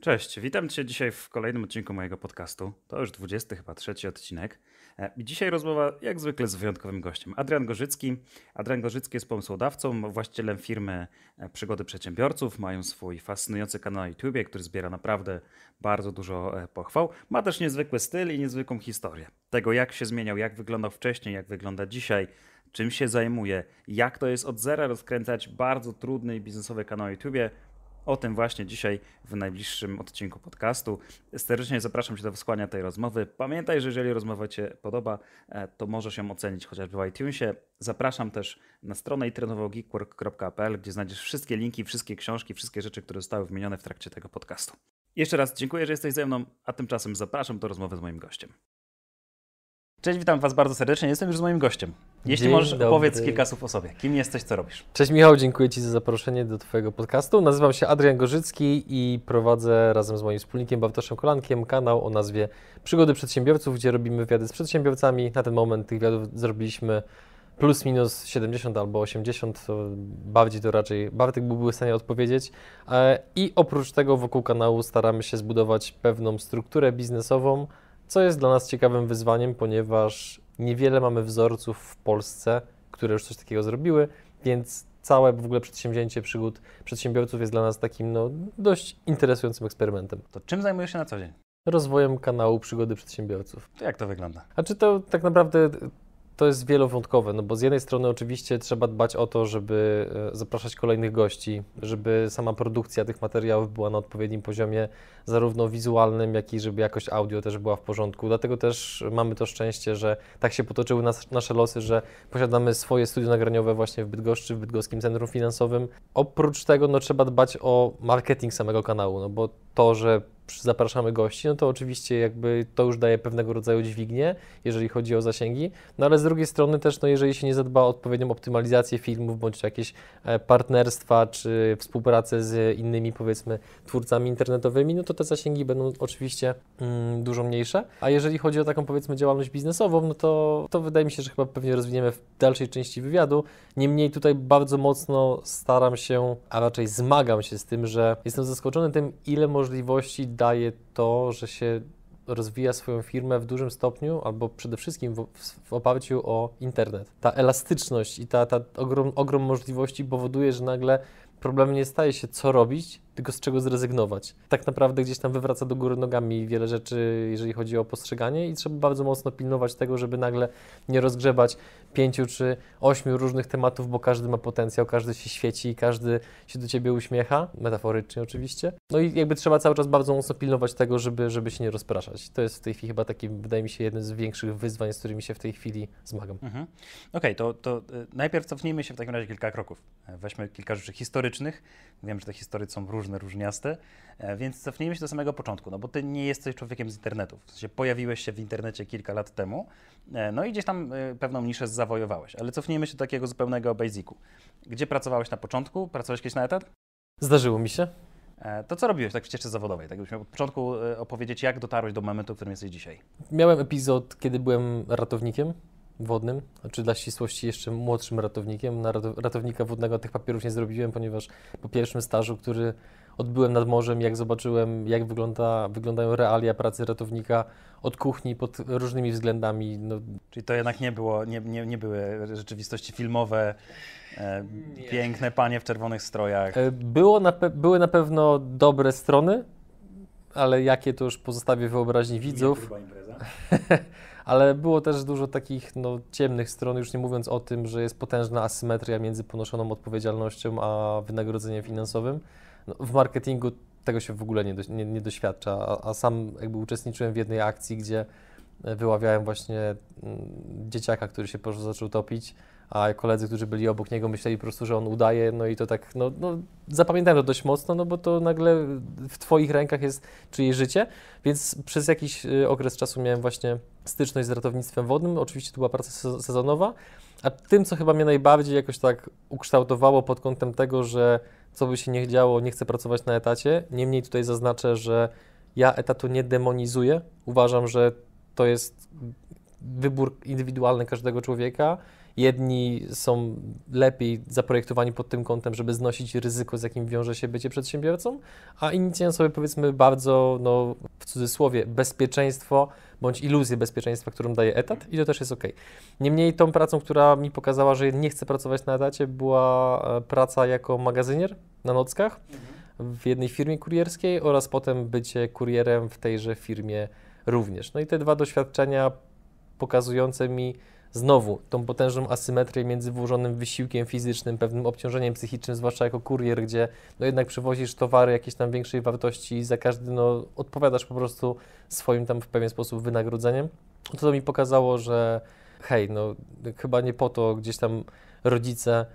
Cześć, witam Cię dzisiaj w kolejnym odcinku mojego podcastu. To już 20 chyba trzeci odcinek. E, dzisiaj rozmowa jak zwykle z wyjątkowym gościem, Adrian Gorzycki. Adrian Gorzycki jest pomysłodawcą, właścicielem firmy e, Przygody Przedsiębiorców. Mają swój fascynujący kanał na YouTube, który zbiera naprawdę bardzo dużo e, pochwał. Ma też niezwykły styl i niezwykłą historię. Tego jak się zmieniał, jak wyglądał wcześniej, jak wygląda dzisiaj, czym się zajmuje, jak to jest od zera rozkręcać bardzo trudny biznesowy kanał na YouTube. O tym właśnie dzisiaj w najbliższym odcinku podcastu. Serdecznie zapraszam Cię do wysłania tej rozmowy. Pamiętaj, że jeżeli rozmowa Cię podoba, e, to możesz ją ocenić chociażby w iTunesie. Zapraszam też na stronę itrenowałgeekwork.pl, gdzie znajdziesz wszystkie linki, wszystkie książki, wszystkie rzeczy, które zostały wymienione w trakcie tego podcastu. Jeszcze raz dziękuję, że jesteś ze mną, a tymczasem zapraszam do rozmowy z moim gościem. Cześć, witam Was bardzo serdecznie. Jestem już z moim gościem. Jeśli Dzień możesz, dobry. opowiedz kilka słów o sobie. Kim jesteś, co robisz? Cześć Michał, dziękuję Ci za zaproszenie do Twojego podcastu. Nazywam się Adrian Gorzycki i prowadzę razem z moim wspólnikiem Bartoszem Kolankiem kanał o nazwie Przygody Przedsiębiorców, gdzie robimy wywiady z przedsiębiorcami. Na ten moment tych wywiadów zrobiliśmy plus minus 70 albo 80, to bardziej to raczej Bartek byłby w stanie odpowiedzieć. E, I oprócz tego wokół kanału staramy się zbudować pewną strukturę biznesową, co jest dla nas ciekawym wyzwaniem, ponieważ niewiele mamy wzorców w Polsce, które już coś takiego zrobiły, więc całe w ogóle przedsięwzięcie przygód przedsiębiorców jest dla nas takim no, dość interesującym eksperymentem. To czym zajmujesz się na co dzień? Rozwojem kanału Przygody Przedsiębiorców. To jak to wygląda? A czy to tak naprawdę to jest wielowątkowe, no bo z jednej strony oczywiście trzeba dbać o to, żeby e, zapraszać kolejnych gości, żeby sama produkcja tych materiałów była na odpowiednim poziomie, zarówno wizualnym, jak i żeby jakość audio też była w porządku. Dlatego też mamy to szczęście, że tak się potoczyły nas, nasze losy, że posiadamy swoje studio nagraniowe właśnie w Bydgoszczy, w Bydgoskim Centrum Finansowym. Oprócz tego no, trzeba dbać o marketing samego kanału, no bo to, że zapraszamy gości, no to oczywiście jakby to już daje pewnego rodzaju dźwignię, jeżeli chodzi o zasięgi, no ale z drugiej strony też, no jeżeli się nie zadba o odpowiednią optymalizację filmów, bądź jakieś e, partnerstwa, czy współpracę z innymi powiedzmy twórcami internetowymi, no to te zasięgi będą oczywiście mm, dużo mniejsze, a jeżeli chodzi o taką powiedzmy działalność biznesową, no to, to wydaje mi się, że chyba pewnie rozwiniemy w dalszej części wywiadu, niemniej tutaj bardzo mocno staram się, a raczej zmagam się z tym, że jestem zaskoczony tym, ile możliwości daje to, że się rozwija swoją firmę w dużym stopniu, albo przede wszystkim w, w oparciu o internet. Ta elastyczność i ta, ta ogrom, ogrom możliwości powoduje, że nagle problem nie staje się co robić, tylko z czego zrezygnować. Tak naprawdę gdzieś tam wywraca do góry nogami wiele rzeczy, jeżeli chodzi o postrzeganie i trzeba bardzo mocno pilnować tego, żeby nagle nie rozgrzebać pięciu czy ośmiu różnych tematów, bo każdy ma potencjał, każdy się świeci, każdy się do ciebie uśmiecha, metaforycznie oczywiście. No i jakby trzeba cały czas bardzo mocno pilnować tego, żeby, żeby się nie rozpraszać. To jest w tej chwili chyba taki, wydaje mi się, jeden z większych wyzwań, z którymi się w tej chwili zmagam. Mhm. Okej, okay, to, to y, najpierw cofnijmy się w takim razie kilka kroków. Weźmy kilka rzeczy historycznych. Wiem, że te historie są różne różne, różniaste, e, więc cofnijmy się do samego początku, no bo ty nie jesteś człowiekiem z internetu, w sensie pojawiłeś się w internecie kilka lat temu, e, no i gdzieś tam e, pewną niszę zawojowałeś, ale cofnijmy się do takiego zupełnego basicu. Gdzie pracowałeś na początku? Pracowałeś kiedyś na etat? Zdarzyło mi się. To co robiłeś tak w ścieżce zawodowej? Tak miał od początku opowiedzieć, jak dotarłeś do momentu, w którym jesteś dzisiaj. Miałem epizod, kiedy byłem ratownikiem wodnym, czy znaczy dla ścisłości jeszcze młodszym ratownikiem. Na ratownika wodnego tych papierów nie zrobiłem, ponieważ po pierwszym stażu, który odbyłem nad morzem, jak zobaczyłem, jak wygląda, wyglądają realia pracy ratownika od kuchni pod różnymi względami. No. Czyli to jednak nie, było, nie, nie, nie były rzeczywistości filmowe, e, piękne panie w czerwonych strojach. E, było na były na pewno dobre strony, ale jakie to już pozostawię wyobraźni widzów. Nie, ale było też dużo takich no, ciemnych stron, już nie mówiąc o tym, że jest potężna asymetria między ponoszoną odpowiedzialnością a wynagrodzeniem finansowym. No, w marketingu tego się w ogóle nie, do, nie, nie doświadcza, a, a, sam jakby uczestniczyłem w jednej akcji, gdzie wyławiałem właśnie mm, dzieciaka, który się po prostu zaczął topić a koledzy, którzy byli obok niego, myśleli po prostu, że on udaje, no i to tak, no, no zapamiętałem to dość mocno, no bo to nagle w Twoich rękach jest czyjeś życie, więc przez jakiś y, okres czasu miałem właśnie styczność z ratownictwem wodnym, oczywiście to była praca sezonowa, a tym, co chyba mnie najbardziej jakoś tak ukształtowało pod kątem tego, że co by się nie działo, nie chcę pracować na etacie, niemniej tutaj zaznaczę, że ja etatu nie demonizuję, uważam, że to jest wybór indywidualny każdego człowieka, Jedni są lepiej zaprojektowani pod tym kątem, żeby znosić ryzyko, z jakim wiąże się bycie przedsiębiorcą, a inni cenią sobie powiedzmy bardzo, no w cudzysłowie, bezpieczeństwo bądź iluzję bezpieczeństwa, którą daje etat i to też jest ok. Niemniej tą pracą, która mi pokazała, że nie chcę pracować na etacie, była e, praca jako magazynier na nockach w jednej firmie kurierskiej oraz potem bycie kurierem w tejże firmie również. No i te dwa doświadczenia pokazujące mi, znowu tą potężną asymetrię między włożonym wysiłkiem fizycznym, pewnym obciążeniem psychicznym, zwłaszcza jako kurier, gdzie no jednak przewozisz towary jakiejś tam większej wartości i za każdy no, odpowiadasz po prostu swoim tam w pewien sposób wynagrodzeniem. To, to mi pokazało, że hej, no chyba nie po to gdzieś tam rodzice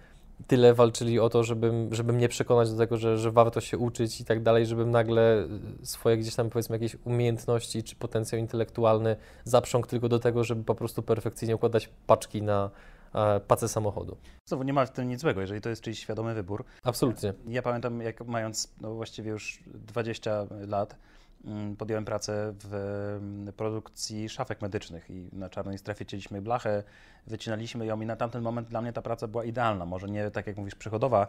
tyle walczyli o to, żeby, żeby mnie przekonać do tego, że, że warto się uczyć i tak dalej, żebym nagle e, swoje gdzieś tam powiedzmy jakieś umiejętności czy potencjał intelektualny zaprzągł tylko do tego, żeby po prostu perfekcyjnie układać paczki na e, pacę samochodu. Znowu nie ma w tym nic złego, jeżeli to jest czyjś świadomy wybór. Absolutnie. Ja pamiętam, jak mając no, właściwie już 20 lat, mm, podjąłem pracę w mm, produkcji szafek medycznych i na czarnej strefie cięliśmy blachę, wycinaliśmy ją i na tamten moment dla mnie ta praca była idealna. Może nie tak jak mówisz przychodowa,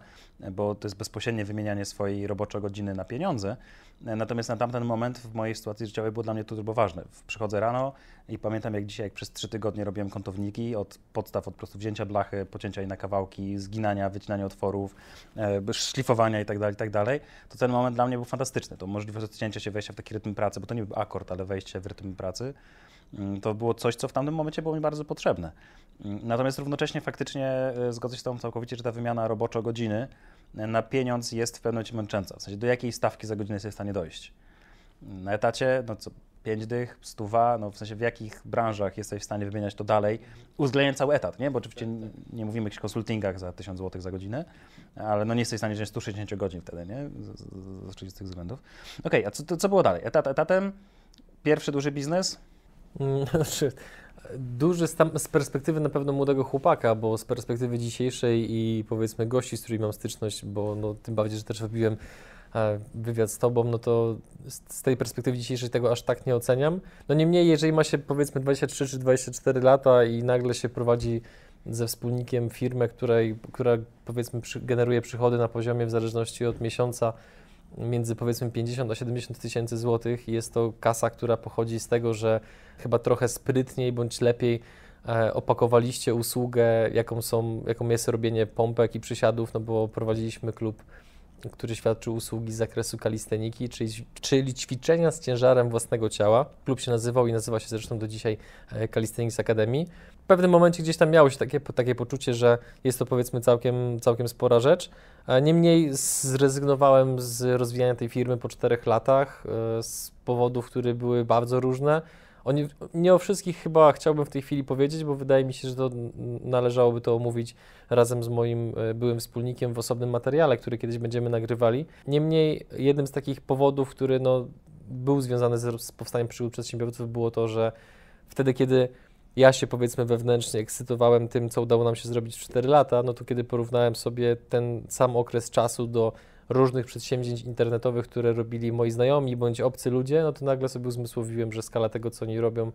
bo to jest bezpośrednie wymienianie swojej roboczej godziny na pieniądze. Natomiast na tamten moment w mojej sytuacji życiowej było dla mnie to turbo ważne. Przychodzę rano i pamiętam jak dzisiaj, jak przez trzy tygodnie robiłem kątowniki od podstaw, od prostu wzięcia blachy, pocięcia jej na kawałki, zginania, wycinania otworów, e, szlifowania itd., tak itd., tak to ten moment dla mnie był fantastyczny. To możliwość odcięcia się, wejścia w taki rytm pracy, bo to nie był akord, ale wejście w rytm pracy. Mm, to było coś, co w tamtym momencie było mi bardzo potrzebne. Mm, natomiast równocześnie faktycznie e, zgodzę się z Tobą całkowicie, że ta wymiana roboczo-godziny e, na pieniądz jest w pewnym momencie męcząca. W sensie, do jakiej stawki za godzinę jesteś w stanie dojść? Mm, na etacie, no co, 5 dych, stuwa, no w sensie w jakich branżach jesteś w stanie wymieniać to dalej, uwzględniając cały etat, nie? Bo oczywiście tak, tak. nie mówimy o jakichś konsultingach za 1000 zł za godzinę, ale no nie jesteś w stanie wziąć 160 godzin wtedy, nie? Z, z, z oczywistych względów. Okej, okay, a co, to, co było dalej? Etat etatem, pierwszy duży biznes, Mm, znaczy, duży z perspektywy na pewno młodego chłopaka, bo z perspektywy dzisiejszej i powiedzmy gości, z którymi mam styczność, bo no, tym bardziej, że też robiłem e, wywiad z tobą, no to z tej perspektywy dzisiejszej tego aż tak nie oceniam. No niemniej, jeżeli ma się powiedzmy 23 czy 24 lata i nagle się prowadzi ze wspólnikiem firmę, której, która powiedzmy przy, generuje przychody na poziomie w zależności od miesiąca między powiedzmy 50 a 70 tysięcy złotych. Jest to kasa, która pochodzi z tego, że chyba trochę sprytniej bądź lepiej e, opakowaliście usługę, jaką, są, jaką jest robienie pompek i przysiadów, no bo prowadziliśmy klub, który świadczył usługi z zakresu kalisteniki, czyli, czyli ćwiczenia z ciężarem własnego ciała. Klub się nazywał i nazywa się zresztą do dzisiaj e, Calisthenics Academy w pewnym momencie gdzieś tam miałeś takie, takie poczucie, że jest to powiedzmy całkiem, całkiem spora rzecz. E, niemniej zrezygnowałem z rozwijania tej firmy po czterech latach e, z powodów, które były bardzo różne. O nie, nie, o wszystkich chyba chciałbym w tej chwili powiedzieć, bo wydaje mi się, że to należałoby to omówić razem z moim e, byłym wspólnikiem w osobnym materiale, który kiedyś będziemy nagrywali. Niemniej jednym z takich powodów, który no, był związany z, z powstaniem przygód przedsiębiorców było to, że wtedy, kiedy ja się powiedzmy wewnętrznie ekscytowałem tym, co udało nam się zrobić w 4 lata, no to kiedy porównałem sobie ten sam okres czasu do różnych przedsięwzięć internetowych, które robili moi znajomi bądź obcy ludzie, no to nagle sobie uzmysłowiłem, że skala tego, co oni robią,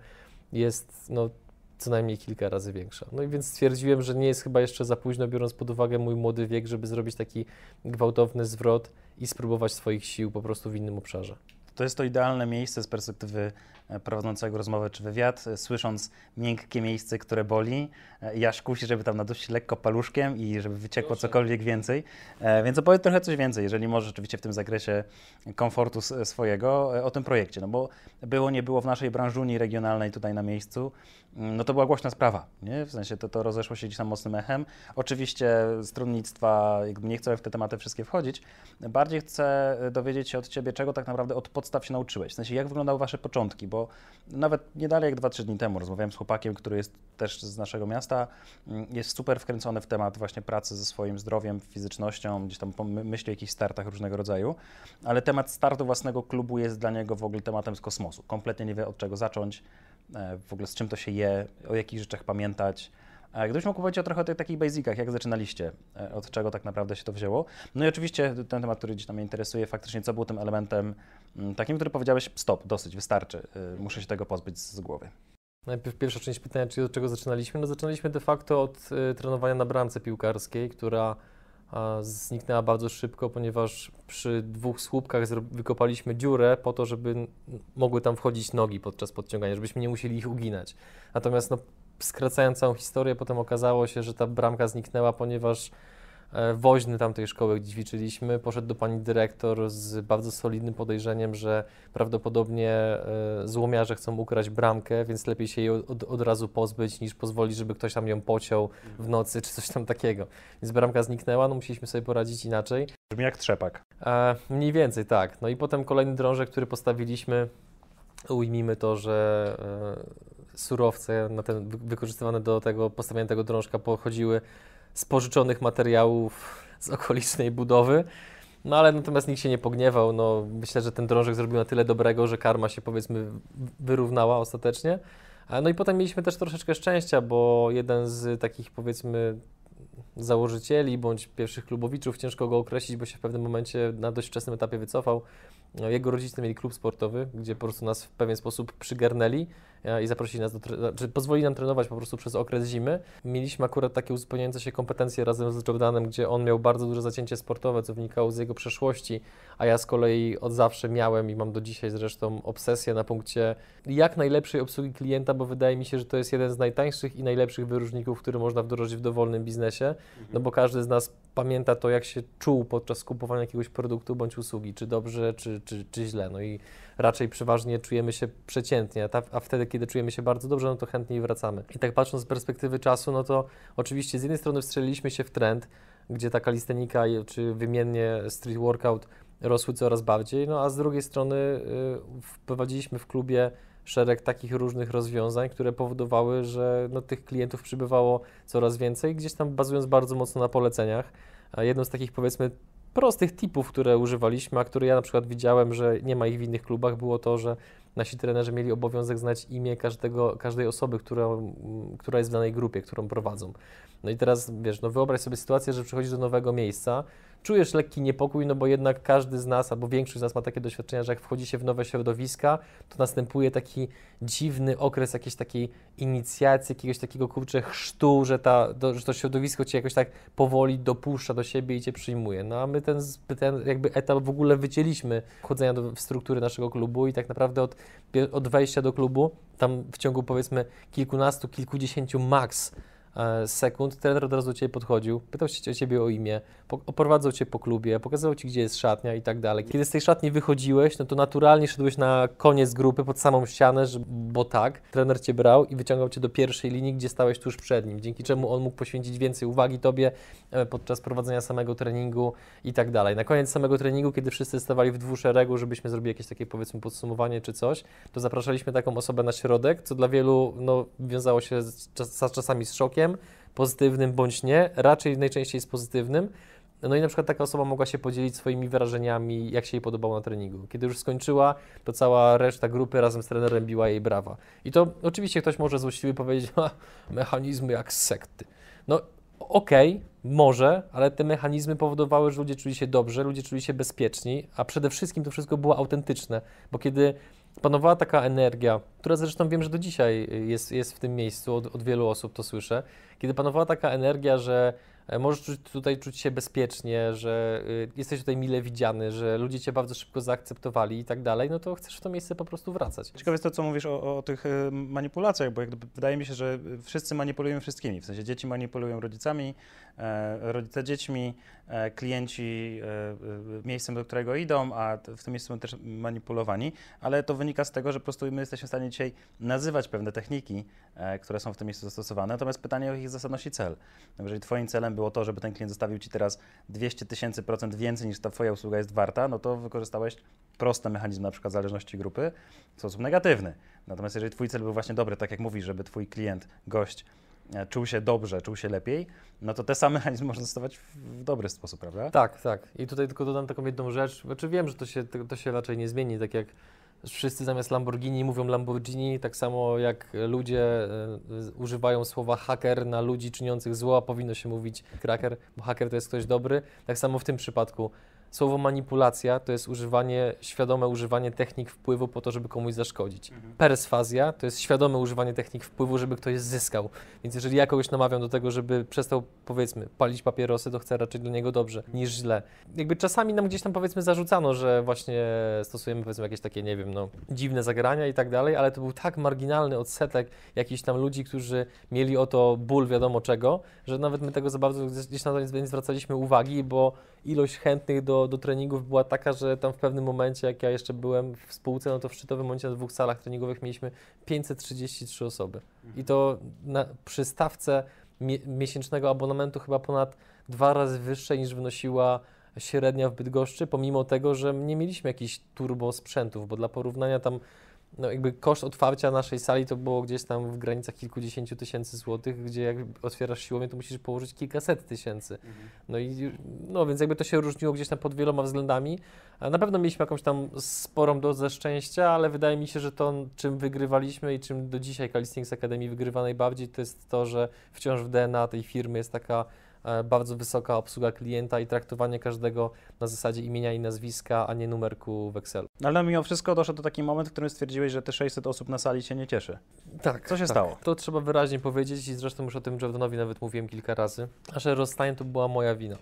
jest no, co najmniej kilka razy większa. No i więc stwierdziłem, że nie jest chyba jeszcze za późno, biorąc pod uwagę mój młody wiek, żeby zrobić taki gwałtowny zwrot i spróbować swoich sił po prostu w innym obszarze. To jest to idealne miejsce z perspektywy prowadzącego rozmowę czy wywiad, e, słysząc miękkie miejsce, które boli. E, Jasz kusi, żeby tam nadusić lekko paluszkiem i żeby wyciekło Proszę. cokolwiek więcej. E, Więc opowiedz trochę coś więcej, jeżeli może rzeczywiście w tym zakresie komfortu swojego o tym projekcie. No bo było, nie było w naszej branży Unii Regionalnej tutaj na miejscu, mm, no to była głośna sprawa, nie? W sensie to, to rozeszło się gdzieś tam mocnym echem. Oczywiście stronnictwa, jakby nie chcę w te tematy wszystkie wchodzić. Bardziej chcę dowiedzieć się od Ciebie, czego tak naprawdę od podstaw się nauczyłeś. W sensie jak wyglądały Wasze początki, bo nawet nie dalej jak 2-3 dni temu rozmawiałem z chłopakiem, który jest też z naszego miasta, mm, jest super wkręcony w temat właśnie pracy ze swoim zdrowiem, fizycznością, gdzieś tam myśli o jakichś startach różnego rodzaju, ale temat startu własnego klubu jest dla niego w ogóle tematem z kosmosu. Kompletnie nie wie od czego zacząć, e, w ogóle z czym to się je, o jakich rzeczach pamiętać, Gdybyś mógł powiedzieć o trochę tych takich basicach, jak zaczynaliście, e, od czego tak naprawdę się to wzięło. No i oczywiście ten temat, który gdzieś tam mnie interesuje, faktycznie co był tym elementem mm, takim, który powiedziałeś stop, dosyć, wystarczy, e, muszę się tego pozbyć z głowy. Najpierw pierwsza część pytania, czyli od czego zaczynaliśmy? No zaczynaliśmy de facto od y, trenowania na bramce piłkarskiej, która a, zniknęła bardzo szybko, ponieważ przy dwóch słupkach wykopaliśmy dziurę po to, żeby mogły tam wchodzić nogi podczas podciągania, żebyśmy nie musieli ich uginać. Natomiast no, skracają całą historię, potem okazało się, że ta bramka zniknęła, ponieważ e, woźny tamtej szkoły, gdzie ćwiczyliśmy, poszedł do pani dyrektor z bardzo solidnym podejrzeniem, że prawdopodobnie e, złomiarze chcą ukraść bramkę, więc lepiej się jej od, od razu pozbyć, niż pozwolić, żeby ktoś tam ją pociął w nocy, czy coś tam takiego. Więc bramka zniknęła, no musieliśmy sobie poradzić inaczej. Brzmi jak trzepak. E, mniej więcej, tak. No i potem kolejny drążek, który postawiliśmy, ujmijmy to, że... E, surowce na ten, wykorzystywane do tego postawienia tego drążka pochodziły z pożyczonych materiałów z okolicznej budowy. No ale natomiast nikt się nie pogniewał. No, myślę, że ten drążek zrobił na tyle dobrego, że karma się powiedzmy wyrównała ostatecznie. No i potem mieliśmy też troszeczkę szczęścia, bo jeden z takich powiedzmy założycieli bądź pierwszych klubowiczów, ciężko go określić, bo się w pewnym momencie na dość wczesnym etapie wycofał. No, jego rodzice mieli klub sportowy, gdzie po prostu nas w pewien sposób przygarnęli e, i zaprosili nas, do, znaczy pozwolili nam trenować po prostu przez okres zimy. Mieliśmy akurat takie uzupełniające się kompetencje razem z Jordanem, gdzie on miał bardzo duże zacięcie sportowe, co wynikało z jego przeszłości, a ja z kolei od zawsze miałem i mam do dzisiaj zresztą obsesję na punkcie jak najlepszej obsługi klienta, bo wydaje mi się, że to jest jeden z najtańszych i najlepszych wyróżników, który można wdrożyć w dowolnym biznesie, no bo każdy z nas pamięta to, jak się czuł podczas kupowania jakiegoś produktu bądź usługi, czy dobrze, czy, czy, czy źle. No i raczej przeważnie czujemy się przeciętnie, a, wtedy, kiedy czujemy się bardzo dobrze, no to chętniej wracamy. I tak patrząc z perspektywy czasu, no to oczywiście z jednej strony wstrzeliliśmy się w trend, gdzie ta kalistenika, czy wymiennie street workout rosły coraz bardziej, no a z drugiej strony y, wprowadziliśmy w klubie szereg takich różnych rozwiązań, które powodowały, że no, tych klientów przybywało coraz więcej, gdzieś tam bazując bardzo mocno na poleceniach. A jedną z takich powiedzmy prostych tipów, które używaliśmy, a które ja na przykład widziałem, że nie ma ich w innych klubach, było to, że nasi trenerzy mieli obowiązek znać imię każdego, każdej osoby, która, która jest w danej grupie, którą prowadzą. No i teraz wiesz, no wyobraź sobie sytuację, że przychodzisz do nowego miejsca, czujesz lekki niepokój, no bo jednak każdy z nas, albo większość z nas ma takie doświadczenia, że jak wchodzi się w nowe środowiska, to następuje taki dziwny okres jakiejś takiej inicjacji, jakiegoś takiego kurczę chrztu, że, ta, że to środowisko cię jakoś tak powoli dopuszcza do siebie i cię przyjmuje. No a my ten, ten jakby etap w ogóle wycięliśmy wchodzenia do, w struktury naszego klubu i tak naprawdę od, od wejścia do klubu, tam w ciągu powiedzmy kilkunastu, kilkudziesięciu maks E, sekund trener od razu do Ciebie podchodził, pytał się o Ciebie o imię, oprowadzał Cię po klubie, pokazywał Ci, gdzie jest szatnia i tak dalej. Kiedy z tej szatni wychodziłeś, no to naturalnie szedłeś na koniec grupy pod samą ścianę, bo tak, trener Cię brał i wyciągał Cię do pierwszej linii, gdzie stałeś tuż przed nim, dzięki czemu on mógł poświęcić więcej uwagi Tobie e, podczas prowadzenia samego treningu i tak dalej. Na koniec samego treningu, kiedy wszyscy stawali w dwuszeregu, żebyśmy zrobili jakieś takie powiedzmy podsumowanie czy coś, to zapraszaliśmy taką osobę na środek, co dla wielu no, wiązało się z, czas, czasami z szokiem, skutkiem, pozytywnym bądź nie, raczej najczęściej z pozytywnym. No i na przykład taka osoba mogła się podzielić swoimi wrażeniami, jak się jej podobało na treningu. Kiedy już skończyła, to cała reszta grupy razem z trenerem biła jej brawa. I to oczywiście ktoś może złośliwie powiedzieć, a mechanizmy jak sekty. No okej, okay, może, ale te mechanizmy powodowały, że ludzie czuli się dobrze, ludzie czuli się bezpieczni, a przede wszystkim to wszystko było autentyczne, bo kiedy panowała taka energia, która zresztą wiem, że do dzisiaj jest, jest w tym miejscu, od, od wielu osób to słyszę, kiedy panowała taka energia, że e, możesz tutaj czuć się bezpiecznie, że y, jesteś tutaj mile widziany, że ludzie cię bardzo szybko zaakceptowali i tak dalej, no to chcesz w to miejsce po prostu wracać. Ciekawe jest to, co mówisz o, o tych y, manipulacjach, bo gdyby, wydaje mi się, że wszyscy manipulują wszystkimi, w sensie dzieci manipulują rodzicami, e, rodzice dziećmi, E, klienci e, e, miejscem, do którego idą, a w tym miejscu są też manipulowani, ale to wynika z tego, że po prostu my jesteśmy w stanie dzisiaj nazywać pewne techniki, które są w tym miejscu zastosowane, natomiast pytanie o ich zasadność i cel. Jeżeli Twoim celem było to, żeby ten klient zostawił Ci teraz 200 tysięcy procent więcej niż ta Twoja usługa jest warta, no to wykorzystałeś prosty mechanizm na przykład zależności grupy w sposób negatywny. Natomiast jeżeli Twój cel był właśnie dobry, tak jak mówisz, żeby Twój klient, gość E, czuł się dobrze, czuł się lepiej, no to te same mechanizmy można stosować w dobry sposób, prawda? Tak, tak. I tutaj tylko dodam taką jedną rzecz. Znaczy wiem, że to się, to się raczej nie zmieni, tak jak wszyscy zamiast Lamborghini mówią Lamborghini, tak samo jak ludzie e, używają słowa haker na ludzi czyniących zło, a powinno się mówić kraker, bo haker to jest ktoś dobry. Tak samo w tym przypadku Słowo manipulacja to jest używanie, świadome używanie technik wpływu po to, żeby komuś zaszkodzić. Mhm. Perswazja to jest świadome używanie technik wpływu, żeby ktoś zyskał. Więc jeżeli ja kogoś namawiam do tego, żeby przestał, powiedzmy, palić papierosy, to chcę raczej dla niego dobrze mhm. niż źle. Jakby czasami nam gdzieś tam, powiedzmy, zarzucano, że właśnie stosujemy, powiedzmy, jakieś takie, nie wiem, no, dziwne zagrania i tak dalej, ale to był tak marginalny odsetek jakichś tam ludzi, którzy mieli o to ból wiadomo czego, że nawet my tego za bardzo gdzieś na to nie zwracaliśmy uwagi, bo ilość chętnych do, do treningów była taka, że tam w pewnym momencie, jak ja jeszcze byłem w spółce, no to w szczytowym momencie na dwóch salach treningowych mieliśmy 533 osoby. I to na, przy stawce miesięcznego abonamentu chyba ponad dwa razy wyższej niż wynosiła średnia w Bydgoszczy, pomimo tego, że nie mieliśmy jakichś turbo sprzętów, bo dla porównania tam no jakby koszt otwarcia naszej sali to było gdzieś tam w granicach kilkudziesięciu tysięcy złotych, gdzie jak otwierasz siłownię, to musisz położyć kilkaset tysięcy. Mhm. No i no więc jakby to się różniło gdzieś tam pod wieloma względami. Na pewno mieliśmy jakąś tam sporą dozę szczęścia, ale wydaje mi się, że to czym wygrywaliśmy i czym do dzisiaj Calisthenics Academy wygrywa najbardziej, to jest to, że wciąż w DNA tej firmy jest taka E, bardzo wysoka obsługa klienta i traktowanie każdego na zasadzie imienia i nazwiska, a nie numerku w Excelu. Ale mimo wszystko Doszło do taki moment, w którym stwierdziłeś, że te 600 osób na sali się nie cieszy. Tak. Co się tak. stało? To trzeba wyraźnie powiedzieć i zresztą już o tym Jordanowi nawet mówiłem kilka razy. że rozstanie to była moja wina.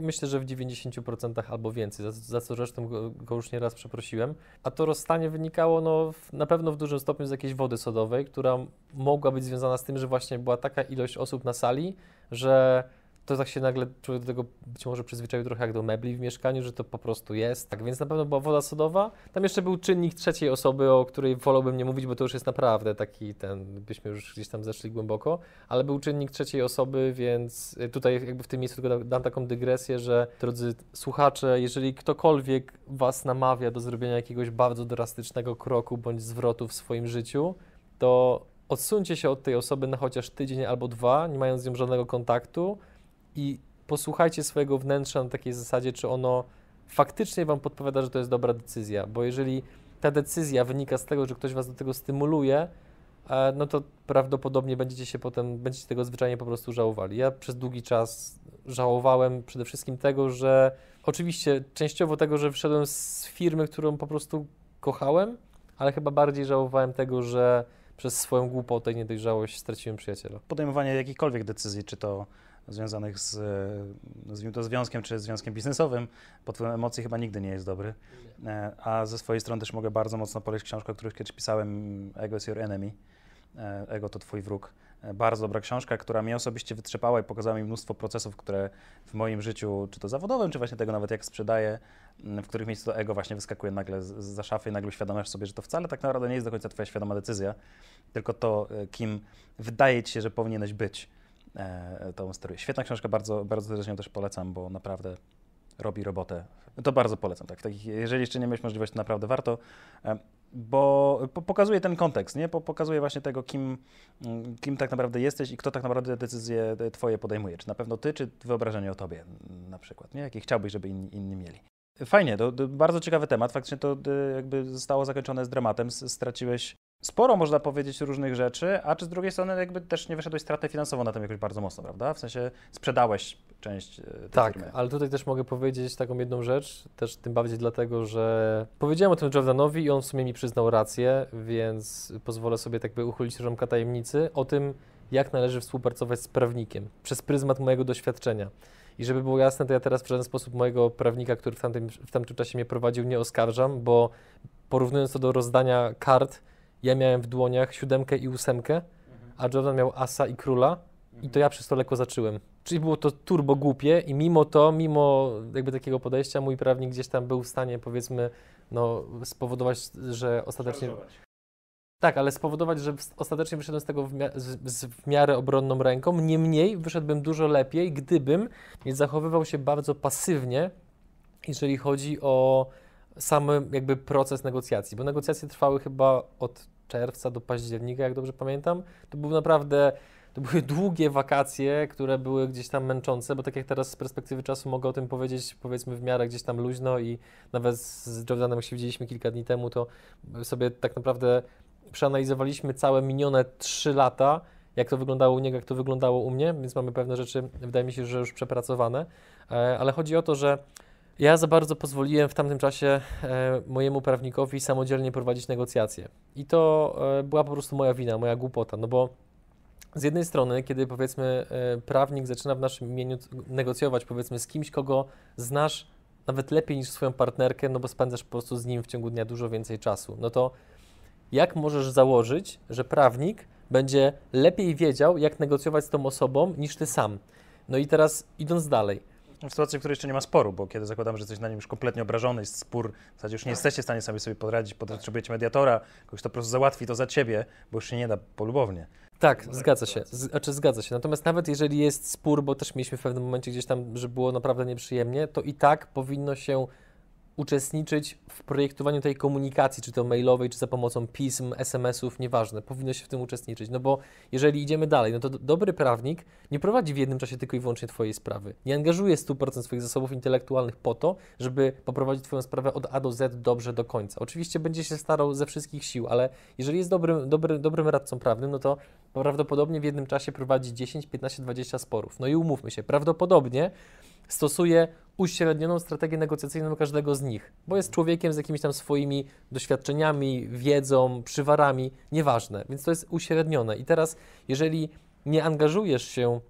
Myślę, że w 90% albo więcej, za, za, co zresztą go, go już nieraz przeprosiłem. A to rozstanie wynikało no, w, na pewno w dużym stopniu z jakiejś wody sodowej, która mogła być związana z tym, że właśnie była taka ilość osób na sali, że to tak się nagle człowiek do tego być może przyzwyczaił trochę jak do mebli w mieszkaniu, że to po prostu jest. Tak więc na pewno była woda sodowa. Tam jeszcze był czynnik trzeciej osoby, o której wolałbym nie mówić, bo to już jest naprawdę taki ten, byśmy już gdzieś tam zeszli głęboko, ale był czynnik trzeciej osoby, więc y, tutaj jakby w tym miejscu tylko dam taką dygresję, że drodzy słuchacze, jeżeli ktokolwiek Was namawia do zrobienia jakiegoś bardzo drastycznego kroku bądź zwrotu w swoim życiu, to odsuńcie się od tej osoby na chociaż tydzień albo dwa, nie mając z nią żadnego kontaktu, i posłuchajcie swojego wnętrza na takiej zasadzie, czy ono faktycznie Wam podpowiada, że to jest dobra decyzja, bo jeżeli ta decyzja wynika z tego, że ktoś Was do tego stymuluje, e, no to prawdopodobnie będziecie się potem, będziecie tego zwyczajnie po prostu żałowali. Ja przez długi czas żałowałem przede wszystkim tego, że oczywiście częściowo tego, że wyszedłem z firmy, którą po prostu kochałem, ale chyba bardziej żałowałem tego, że przez swoją głupotę i niedojrzałość straciłem przyjaciela. Podejmowanie jakichkolwiek decyzji, czy to związanych z, nazwijmy e, to, związkiem czy związkiem biznesowym, pod wpływem emocji chyba nigdy nie jest dobry. E, a ze swojej strony też mogę bardzo mocno polecić książkę, o której kiedyś pisałem, Ego is your enemy, e, Ego to twój wróg. Bardzo dobra książka, która mnie osobiście wytrzepała i pokazała mi mnóstwo procesów, które w moim życiu, czy to zawodowym, czy właśnie tego nawet jak sprzedaję, w których miejscu to ego właśnie wyskakuje nagle za szafy i nagle uświadamiasz sobie, że to wcale tak naprawdę nie jest do końca twoja świadoma decyzja, tylko to, kim wydaje ci się, że powinieneś być E, tą historię. Świetna książka, bardzo, bardzo serdecznie ją też polecam, bo naprawdę robi robotę. To bardzo polecam, tak. Takich, jeżeli jeszcze nie miałeś możliwości, to naprawdę warto, e, bo pokazuje ten kontekst, nie? Pokazuje właśnie tego, kim, mm, kim tak naprawdę jesteś i kto tak naprawdę decyzje e, twoje podejmuje. Czy na pewno ty, czy wyobrażenie o tobie na przykład, nie? Jakie chciałbyś, żeby inni, inni mieli. Fajnie, to, to, bardzo ciekawy temat. Faktycznie to jakby zostało zakończone z dramatem. Straciłeś sporo można powiedzieć różnych rzeczy, a czy z drugiej strony jakby też nie wyszedłeś stratę finansową na tym jakoś bardzo mocno, prawda? W sensie sprzedałeś część e, Tak, firmy. ale tutaj też mogę powiedzieć taką jedną rzecz, też tym bardziej dlatego, że powiedziałem o tym Jordanowi i on w sumie mi przyznał rację, więc pozwolę sobie tak by uchylić rąbka tajemnicy o tym, jak należy współpracować z prawnikiem przez pryzmat mojego doświadczenia. I żeby było jasne, to ja teraz w żaden sposób mojego prawnika, który w tamtym, w tamtym czasie mnie prowadził, nie oskarżam, bo porównując to do rozdania kart, ja miałem w dłoniach siódemkę i ósemkę, a Jordan miał asa i króla i to ja przez to lekko zacząłem. Czyli było to turbo głupie i mimo to, mimo jakby takiego podejścia, mój prawnik gdzieś tam był w stanie powiedzmy no, spowodować, że ostatecznie... Tak, ale spowodować, że ostatecznie wyszedłem z tego w, z, z w miarę obronną ręką. Niemniej wyszedłbym dużo lepiej, gdybym nie zachowywał się bardzo pasywnie, jeżeli chodzi o sam jakby proces negocjacji, bo negocjacje trwały chyba od czerwca do października, jak dobrze pamiętam. To był naprawdę to były długie wakacje, które były gdzieś tam męczące, bo tak jak teraz z perspektywy czasu mogę o tym powiedzieć, powiedzmy w miarę gdzieś tam luźno i nawet z Jordanem, się widzieliśmy kilka dni temu, to sobie tak naprawdę przeanalizowaliśmy całe minione trzy lata, jak to wyglądało u niego, jak to wyglądało u mnie, więc mamy pewne rzeczy, wydaje mi się, że już przepracowane, e, ale chodzi o to, że ja za bardzo pozwoliłem w tamtym czasie e, mojemu prawnikowi samodzielnie prowadzić negocjacje. I to e, była po prostu moja wina, moja głupota, no bo z jednej strony, kiedy powiedzmy e, prawnik zaczyna w naszym imieniu negocjować powiedzmy z kimś, kogo znasz nawet lepiej niż swoją partnerkę, no bo spędzasz po prostu z nim w ciągu dnia dużo więcej czasu, no to jak możesz założyć, że prawnik będzie lepiej wiedział, jak negocjować z tą osobą niż ty sam? No i teraz idąc dalej, w sytuacji, w której jeszcze nie ma sporu, bo kiedy zakładam, że jesteś na nim już kompletnie obrażony, jest spór, w zasadzie już nie tak. jesteście w stanie sobie sobie poradzić, potrzebujecie mediatora, kogoś to po prostu załatwi to za ciebie, bo już się nie da polubownie. Tak, zgadza się. Z, znaczy, zgadza się. Natomiast nawet jeżeli jest spór, bo też mieliśmy w pewnym momencie gdzieś tam, że było naprawdę nieprzyjemnie, to i tak powinno się uczestniczyć w projektowaniu tej komunikacji, czy to mailowej, czy za pomocą pism, SMS-ów, nieważne, powinno się w tym uczestniczyć. No bo jeżeli idziemy dalej, no to dobry prawnik nie prowadzi w jednym czasie tylko i wyłącznie Twojej sprawy. Nie angażuje 100% swoich zasobów intelektualnych po to, żeby poprowadzić Twoją sprawę od A do Z dobrze do końca. Oczywiście będzie się starał ze wszystkich sił, ale jeżeli jest dobrym, dobrym, dobrym radcą prawnym, no to prawdopodobnie w jednym czasie prowadzi 10, 15, 20 sporów. No i umówmy się, prawdopodobnie stosuje uśrednioną strategię negocjacyjną każdego z nich, bo jest człowiekiem z jakimiś tam swoimi doświadczeniami, wiedzą, przywarami, nieważne, więc to jest uśrednione. I teraz, jeżeli nie angażujesz się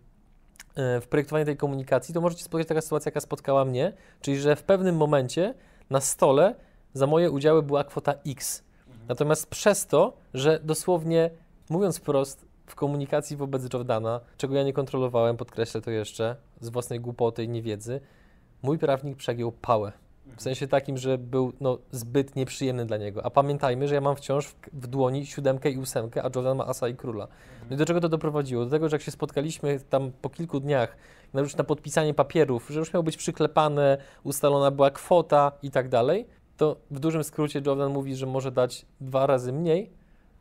e, w projektowanie tej komunikacji, to możecie spotkać taka sytuacja, jaka spotkała mnie, czyli że w pewnym momencie na stole za moje udziały była kwota X. Mhm. Natomiast przez to, że dosłownie mówiąc wprost, w komunikacji wobec Jordana, czego ja nie kontrolowałem, podkreślę to jeszcze, z własnej głupoty i niewiedzy, mój prawnik przegiął pałę. W sensie takim, że był no, zbyt nieprzyjemny dla niego. A pamiętajmy, że ja mam wciąż w, w dłoni siódemkę i ósemkę, a Jordan ma asa i króla. No i do czego to doprowadziło? Do tego, że jak się spotkaliśmy tam po kilku dniach na, już na podpisanie papierów, że już miało być przyklepane, ustalona była kwota i tak dalej, to w dużym skrócie Jordan mówi, że może dać dwa razy mniej,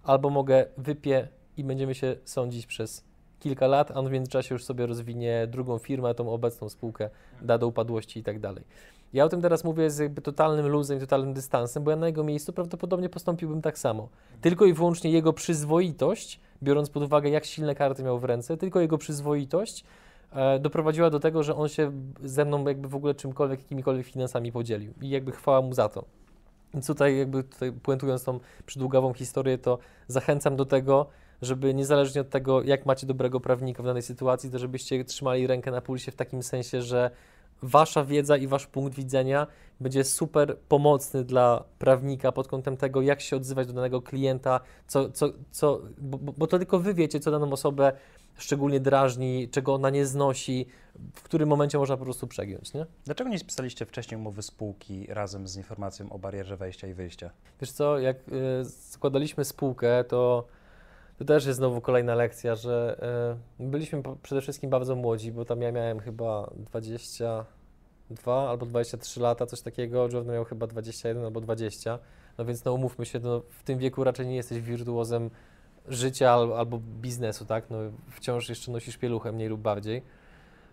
albo mogę wypie i będziemy się sądzić przez kilka lat, a on w międzyczasie już sobie rozwinie drugą firmę, tą obecną spółkę da do upadłości i tak dalej. Ja o tym teraz mówię z jakby totalnym luzem i totalnym dystansem, bo ja na jego miejscu prawdopodobnie postąpiłbym tak samo. Tylko i wyłącznie jego przyzwoitość, biorąc pod uwagę, jak silne karty miał w ręce, tylko jego przyzwoitość e, doprowadziła do tego, że on się ze mną jakby w ogóle czymkolwiek, jakimikolwiek finansami podzielił. I jakby chwała mu za to. Więc tutaj jakby tutaj puentując tą przydługawą historię, to zachęcam do tego, żeby niezależnie od tego, jak macie dobrego prawnika w danej sytuacji, to żebyście trzymali rękę na pulsie w takim sensie, że wasza wiedza i wasz punkt widzenia będzie super pomocny dla prawnika pod kątem tego, jak się odzywać do danego klienta, co, co, co, bo, bo to tylko wy wiecie, co daną osobę szczególnie drażni, czego ona nie znosi, w którym momencie można po prostu przegiąć, nie? Dlaczego nie spisaliście wcześniej umowy spółki razem z informacją o barierze wejścia i wyjścia? Wiesz co, jak y, składaliśmy spółkę, to to też jest znowu kolejna lekcja, że y, byliśmy przede wszystkim bardzo młodzi, bo tam ja miałem chyba 22 albo 23 lata, coś takiego, Jordan miał chyba 21 albo 20, no więc no umówmy się, no, w tym wieku raczej nie jesteś wirtuozem życia albo, albo biznesu, tak, no wciąż jeszcze nosisz pieluchę mniej lub bardziej.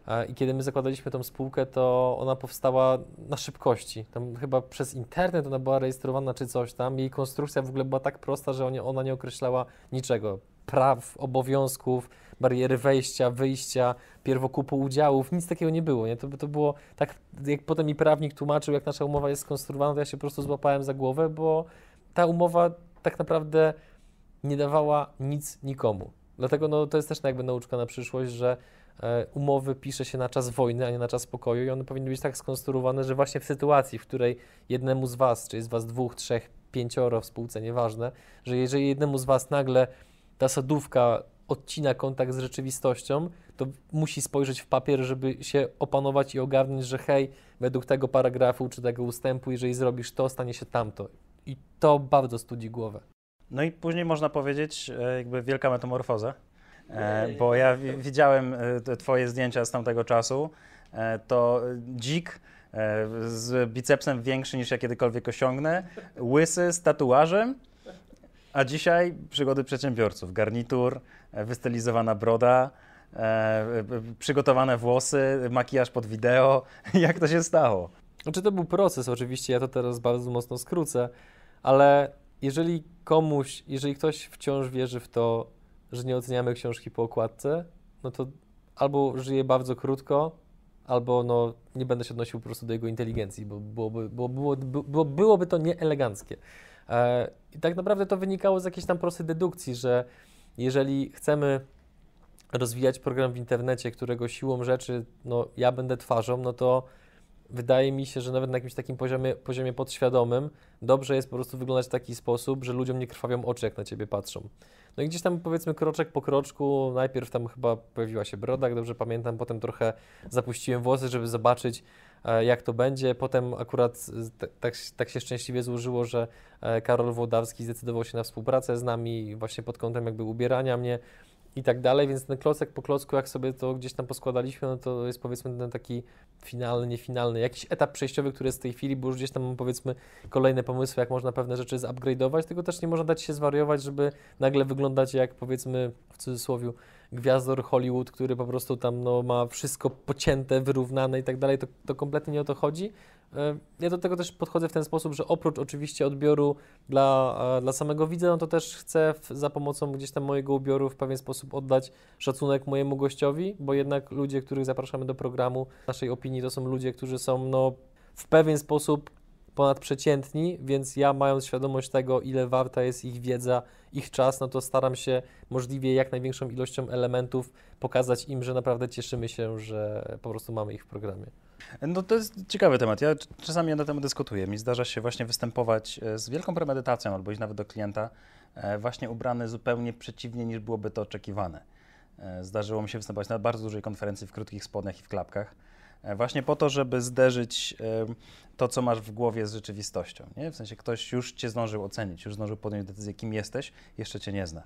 E, I kiedy my zakładaliśmy tą spółkę, to ona powstała na szybkości. Tam chyba przez internet ona była rejestrowana czy coś tam. Jej konstrukcja w ogóle była tak prosta, że ona nie określała niczego. Praw, obowiązków, bariery wejścia, wyjścia, pierwokupu udziałów, nic takiego nie było. Nie? To, to było tak, jak potem mi prawnik tłumaczył, jak nasza umowa jest skonstruowana, to ja się po prostu złapałem za głowę, bo ta umowa tak naprawdę nie dawała nic nikomu. Dlatego no, to jest też jakby nauczka na przyszłość, że E, umowy pisze się na czas wojny, a nie na czas spokoju i one powinny być tak skonstruowane, że właśnie w sytuacji, w której jednemu z Was, czy jest Was dwóch, trzech, pięcioro w spółce, nieważne, że jeżeli jednemu z Was nagle ta sadówka odcina kontakt z rzeczywistością, to musi spojrzeć w papier, żeby się opanować i ogarnąć, że hej, według tego paragrafu czy tego ustępu, jeżeli zrobisz to, stanie się tamto. I to bardzo studzi głowę. No i później można powiedzieć, e, jakby wielka metamorfoza, E, bo ja widziałem e, twoje zdjęcia z tamtego czasu, e, to dzik z bicepsem większy niż ja kiedykolwiek osiągnę, łysy z tatuażem, a dzisiaj przygody przedsiębiorców, garnitur, wystylizowana broda, przygotowane włosy, makijaż pod wideo. Jak to się stało? Znaczy to był proces oczywiście, ja to teraz bardzo mocno skrócę, ale jeżeli komuś, jeżeli ktoś wciąż wierzy w to, że nie oceniamy książki po okładce, no to albo żyje bardzo krótko, albo no, nie będę się odnosił po prostu do jego inteligencji, bo byłoby, było, było, byłoby to nieeleganckie. E, I tak naprawdę to wynikało z jakiejś tam prostej dedukcji, że jeżeli chcemy rozwijać program w internecie, którego siłą rzeczy no, ja będę twarzą, no to wydaje mi się, że nawet na jakimś takim poziomie, poziomie podświadomym dobrze jest po prostu wyglądać w taki sposób, że ludziom nie krwawią oczy, jak na ciebie patrzą. No i gdzieś tam powiedzmy kroczek po kroczku, najpierw tam chyba pojawiła się broda, jak dobrze pamiętam, potem trochę zapuściłem włosy, żeby zobaczyć e, jak to będzie. Potem akurat tak, tak się szczęśliwie złożyło, że e, Karol Włodawski zdecydował się na współpracę z nami właśnie pod kątem jakby ubierania mnie i tak dalej, więc ten klocek po klocku, jak sobie to gdzieś tam poskładaliśmy, no to jest powiedzmy ten taki finalny, niefinalny, jakiś etap przejściowy, który jest w tej chwili, bo już gdzieś tam mam powiedzmy kolejne pomysły, jak można pewne rzeczy zupgrade'ować, tylko też nie można dać się zwariować, żeby nagle wyglądać jak powiedzmy w cudzysłowie gwiazdor Hollywood, który po prostu tam no, ma wszystko pocięte, wyrównane i tak dalej, to, to kompletnie nie o to chodzi, E, ja do tego też podchodzę w ten sposób, że oprócz oczywiście odbioru dla, e, dla samego widza, no to też chcę w, za pomocą gdzieś tam mojego ubioru w pewien sposób oddać szacunek mojemu gościowi, bo jednak ludzie, których zapraszamy do programu, w naszej opinii to są ludzie, którzy są no, w pewien sposób ponadprzeciętni, więc ja mając świadomość tego, ile warta jest ich wiedza, ich czas, no to staram się możliwie jak największą ilością elementów pokazać im, że naprawdę cieszymy się, że po prostu mamy ich w programie. No to jest ciekawy temat. Ja czasami na temat dyskutuję. Mi zdarza się właśnie występować e, z wielką premedytacją albo iść nawet do klienta e, właśnie ubrany zupełnie przeciwnie niż byłoby to oczekiwane. E, zdarzyło mi się występować na bardzo dużej konferencji w krótkich spodniach i w klapkach. Właśnie po to, żeby zderzyć to, co masz w głowie z rzeczywistością. Nie? W sensie ktoś już cię zdążył ocenić, już zdążył podjąć decyzję, kim jesteś, jeszcze cię nie zna.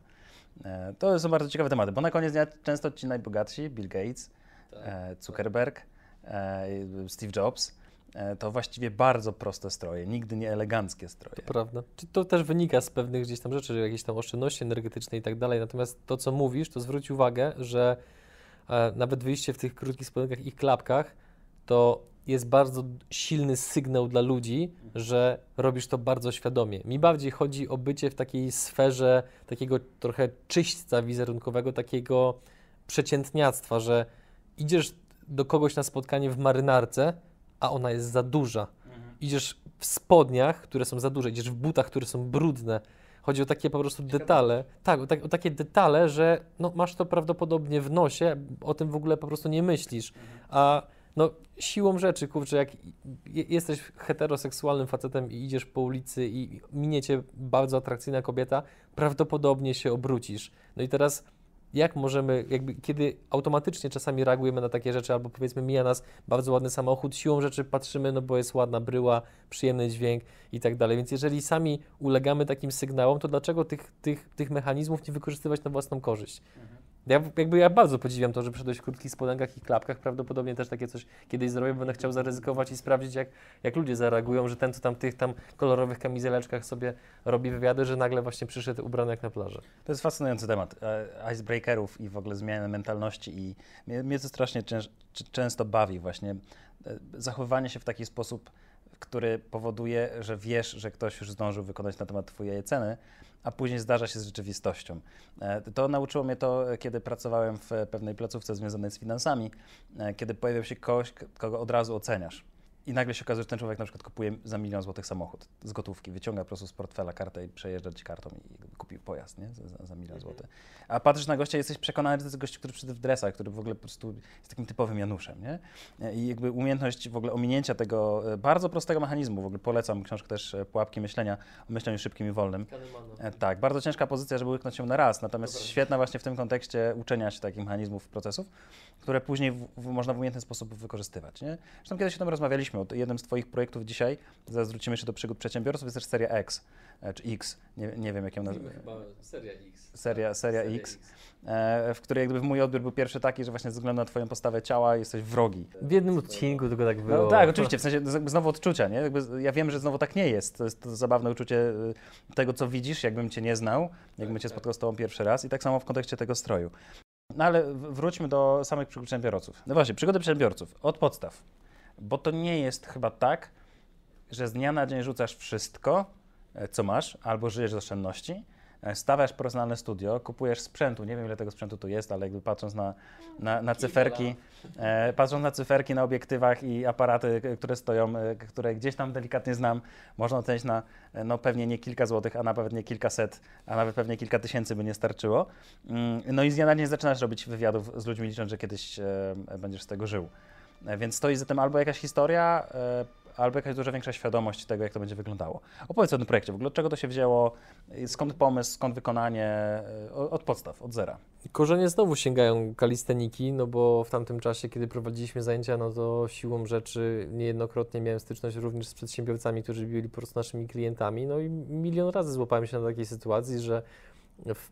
To są bardzo ciekawe tematy, bo na koniec dnia często ci najbogatsi, Bill Gates, tak, tak. Zuckerberg, E, Steve Jobs, e, to właściwie bardzo proste stroje, nigdy nie eleganckie stroje. To prawda. To też wynika z pewnych gdzieś tam rzeczy, jakieś tam oszczędności energetycznej i tak dalej. Natomiast to, co mówisz, to zwróć uwagę, że e, nawet wyjście w tych krótkich spodenkach i klapkach, to jest bardzo silny sygnał dla ludzi, że robisz to bardzo świadomie. Mi bardziej chodzi o bycie w takiej sferze takiego trochę czyśćca wizerunkowego, takiego przeciętniactwa, że idziesz do kogoś na spotkanie w marynarce, a ona jest za duża. Mhm. Idziesz w spodniach, które są za duże, idziesz w butach, które są brudne. Chodzi o takie po prostu detale. Tak o, tak, o, takie detale, że no, masz to prawdopodobnie w nosie, o tym w ogóle po prostu nie myślisz. Mhm. A no, siłą rzeczy, kurczę, jak jesteś heteroseksualnym facetem i idziesz po ulicy i miniecie bardzo atrakcyjna kobieta, prawdopodobnie się obrócisz. No i teraz jak możemy, jakby kiedy automatycznie czasami reagujemy na takie rzeczy, albo powiedzmy mija nas bardzo ładny samochód, siłą rzeczy patrzymy, no bo jest ładna bryła, przyjemny dźwięk i tak dalej. Więc jeżeli sami ulegamy takim sygnałom, to dlaczego tych, tych, tych mechanizmów nie wykorzystywać na własną korzyść? Mhm. Ja, jakby ja bardzo podziwiam to, że przy dość krótkich spodenkach i klapkach prawdopodobnie też takie coś kiedyś zrobię, będę chciał zaryzykować i sprawdzić, jak, jak ludzie zareagują, że ten, co tam w tych tam kolorowych kamizeleczkach sobie robi wywiady, że nagle właśnie przyszedł ubrany jak na plaży. To jest fascynujący temat e, icebreakerów i w ogóle zmiany mentalności i mnie, mnie to strasznie często bawi właśnie e, zachowywanie się w taki sposób, który powoduje, że wiesz, że ktoś już zdążył wykonać na temat Twojej ceny, a później zdarza się z rzeczywistością. E, to nauczyło mnie to, kiedy pracowałem w pewnej placówce związanej z finansami, e, kiedy pojawiał się ktoś, kogo od razu oceniasz. I nagle się okazuje, że ten człowiek na przykład kupuje za milion złotych samochód z gotówki, wyciąga po prostu z portfela kartę i przejeżdża ci kartą i kupił pojazd nie? Za, za, milion mhm. złotych. A patrzysz na gościa jesteś przekonany, że to jest gość, który przyszedł w dresach, który w ogóle po prostu jest takim typowym Januszem. Nie? I jakby umiejętność w ogóle ominięcia tego e, bardzo prostego mechanizmu, w ogóle polecam książkę też e, Pułapki myślenia, o myśleniu szybkim i wolnym. E, tak, bardzo ciężka pozycja, żeby łyknąć się na raz, natomiast Dobra. świetna właśnie w tym kontekście uczenia się takich mechanizmów, procesów, które później w, w, można w umiejętny sposób wykorzystywać. Nie? Zresztą kiedyś o tym rozmawialiśmy, mieliśmy. No, jednym z Twoich projektów dzisiaj, zaraz zwrócimy się do przygód przedsiębiorców, jest też seria X, e, czy X, nie, nie wiem jak ją nazywamy. Chyba seria X. Seria, tak, seria, seria X, X. E, w której jakby mój odbiór był pierwszy taki, że właśnie ze względu na Twoją postawę ciała jesteś wrogi. W jednym odcinku tylko tak no było. No, tak, oczywiście, w sensie znowu odczucia, nie? Jakby ja wiem, że znowu tak nie jest. To jest to zabawne uczucie y, tego, co widzisz, jakbym Cię nie znał, jakbym tak, Cię tak. spotkał z Tobą pierwszy raz i tak samo w kontekście tego stroju. No ale wróćmy do samych przygód przedsiębiorców. No właśnie, przygody przedsiębiorców od podstaw bo to nie jest chyba tak, że z dnia na dzień rzucasz wszystko, e, co masz, albo żyjesz z oszczędności, e, stawiasz personalne studio, kupujesz sprzętu, nie wiem ile tego sprzętu tu jest, ale jakby patrząc na, na, na cyferki, e, patrząc na cyferki na obiektywach i aparaty, które stoją, e, które gdzieś tam delikatnie znam, można ocenić na no pewnie nie kilka złotych, a nawet nie kilkaset, a nawet pewnie kilka tysięcy by nie starczyło. Mm, no i z dnia na dzień zaczynasz robić wywiadów z ludźmi, licząc, że kiedyś e, będziesz z tego żył. E, więc stoi za tym albo jakaś historia, e, albo jakaś dużo większa świadomość tego, jak to będzie wyglądało. Opowiedz o tym projekcie, w ogóle od czego to się wzięło, skąd pomysł, skąd wykonanie, e, od podstaw, od zera. Korzenie znowu sięgają kalisteniki, no bo w tamtym czasie, kiedy prowadziliśmy zajęcia, no to siłą rzeczy niejednokrotnie miałem styczność również z przedsiębiorcami, którzy byli po prostu naszymi klientami, no i milion razy złapałem się na takiej sytuacji, że w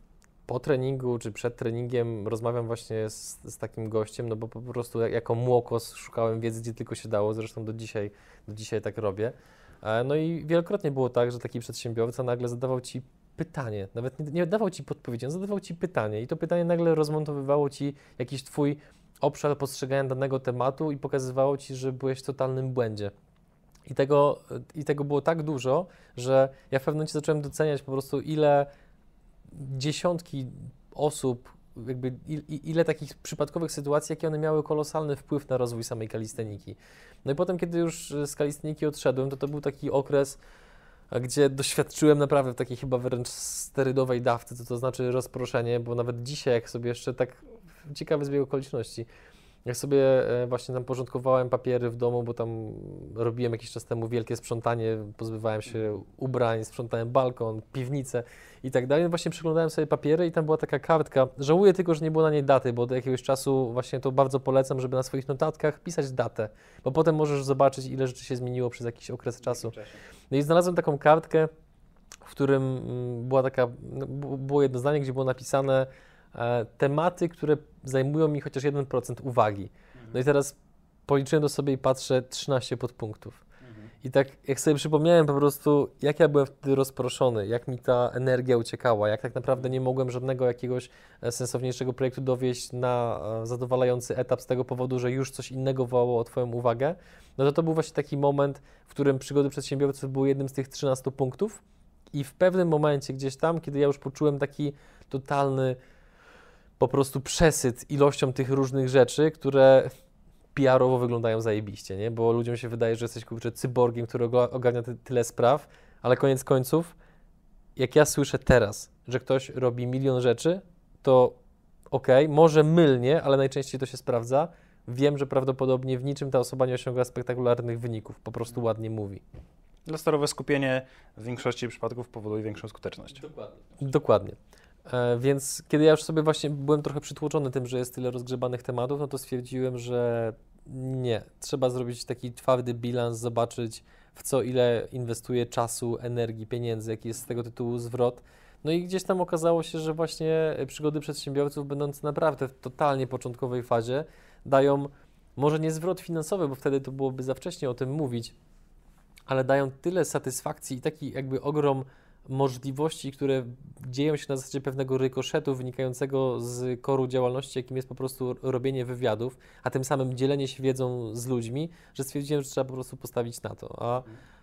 po treningu czy przed treningiem rozmawiam właśnie z, z, takim gościem, no bo po prostu jako młokos szukałem wiedzy, gdzie tylko się dało, zresztą do dzisiaj, do dzisiaj tak robię. E, no i wielokrotnie było tak, że taki przedsiębiorca nagle zadawał ci pytanie, nawet nie, nie dawał ci podpowiedzi, on zadawał ci pytanie i to pytanie nagle rozmontowywało ci jakiś twój obszar postrzegania danego tematu i pokazywało ci, że byłeś w totalnym błędzie. I tego, I tego było tak dużo, że ja w pewnym momencie zacząłem doceniać po prostu, ile dziesiątki osób, jakby ile takich przypadkowych sytuacji, jakie one miały kolosalny wpływ na rozwój samej kalisteniki. No i potem, kiedy już z kalisteniki odszedłem, to to był taki okres, gdzie doświadczyłem naprawdę takiej chyba wręcz sterydowej dawcy, co to znaczy rozproszenie, bo nawet dzisiaj, jak sobie jeszcze tak ciekawy zbieg okoliczności, jak sobie e, właśnie tam porządkowałem papiery w domu, bo tam robiłem jakiś czas temu wielkie sprzątanie, pozbywałem się ubrań, sprzątałem balkon, piwnicę i tak dalej, właśnie przeglądałem sobie papiery i tam była taka kartka. Żałuję tylko, że nie było na niej daty, bo do jakiegoś czasu właśnie to bardzo polecam, żeby na swoich notatkach pisać datę, bo potem możesz zobaczyć, ile rzeczy się zmieniło przez jakiś okres czasu. No i znalazłem taką kartkę, w którym mm, była taka, no, było jedno zdanie, gdzie było napisane E, tematy, które zajmują mi chociaż 1% uwagi. Mhm. No i teraz policzyłem do sobie i patrzę 13 podpunktów. Mhm. I tak jak sobie przypomniałem po prostu, jak ja byłem wtedy rozproszony, jak mi ta energia uciekała, jak tak naprawdę nie mogłem żadnego jakiegoś e, sensowniejszego projektu dowieść na e, zadowalający etap z tego powodu, że już coś innego wołało o Twoją uwagę, no to to był właśnie taki moment, w którym przygody przedsiębiorców były jednym z tych 13 punktów i w pewnym momencie gdzieś tam, kiedy ja już poczułem taki totalny po prostu przesyt ilością tych różnych rzeczy, które PR-owo wyglądają zajebiście, nie? Bo ludziom się wydaje, że jesteś kurczę cyborgiem, który ogarnia ty, tyle spraw, ale koniec końców, jak ja słyszę teraz, że ktoś robi milion rzeczy, to okej, okay, może mylnie, ale najczęściej to się sprawdza. Wiem, że prawdopodobnie w niczym ta osoba nie osiąga spektakularnych wyników, po prostu ładnie mówi. starowe skupienie w większości przypadków powoduje większą skuteczność. Dokładnie. Dokładnie. E, więc kiedy ja już sobie właśnie byłem trochę przytłoczony tym, że jest tyle rozgrzebanych tematów, no to stwierdziłem, że nie, trzeba zrobić taki twardy bilans, zobaczyć w co ile inwestuje czasu, energii, pieniędzy, jaki jest z tego tytułu zwrot. No i gdzieś tam okazało się, że właśnie e, przygody przedsiębiorców, będąc naprawdę w totalnie początkowej fazie, dają może nie zwrot finansowy, bo wtedy to byłoby za wcześnie o tym mówić, ale dają tyle satysfakcji i taki jakby ogrom możliwości, które dzieją się na zasadzie pewnego rykoszetu wynikającego z koru działalności, jakim jest po prostu robienie wywiadów, a tym samym dzielenie się wiedzą z ludźmi, że stwierdziłem, że trzeba po prostu postawić na to. A,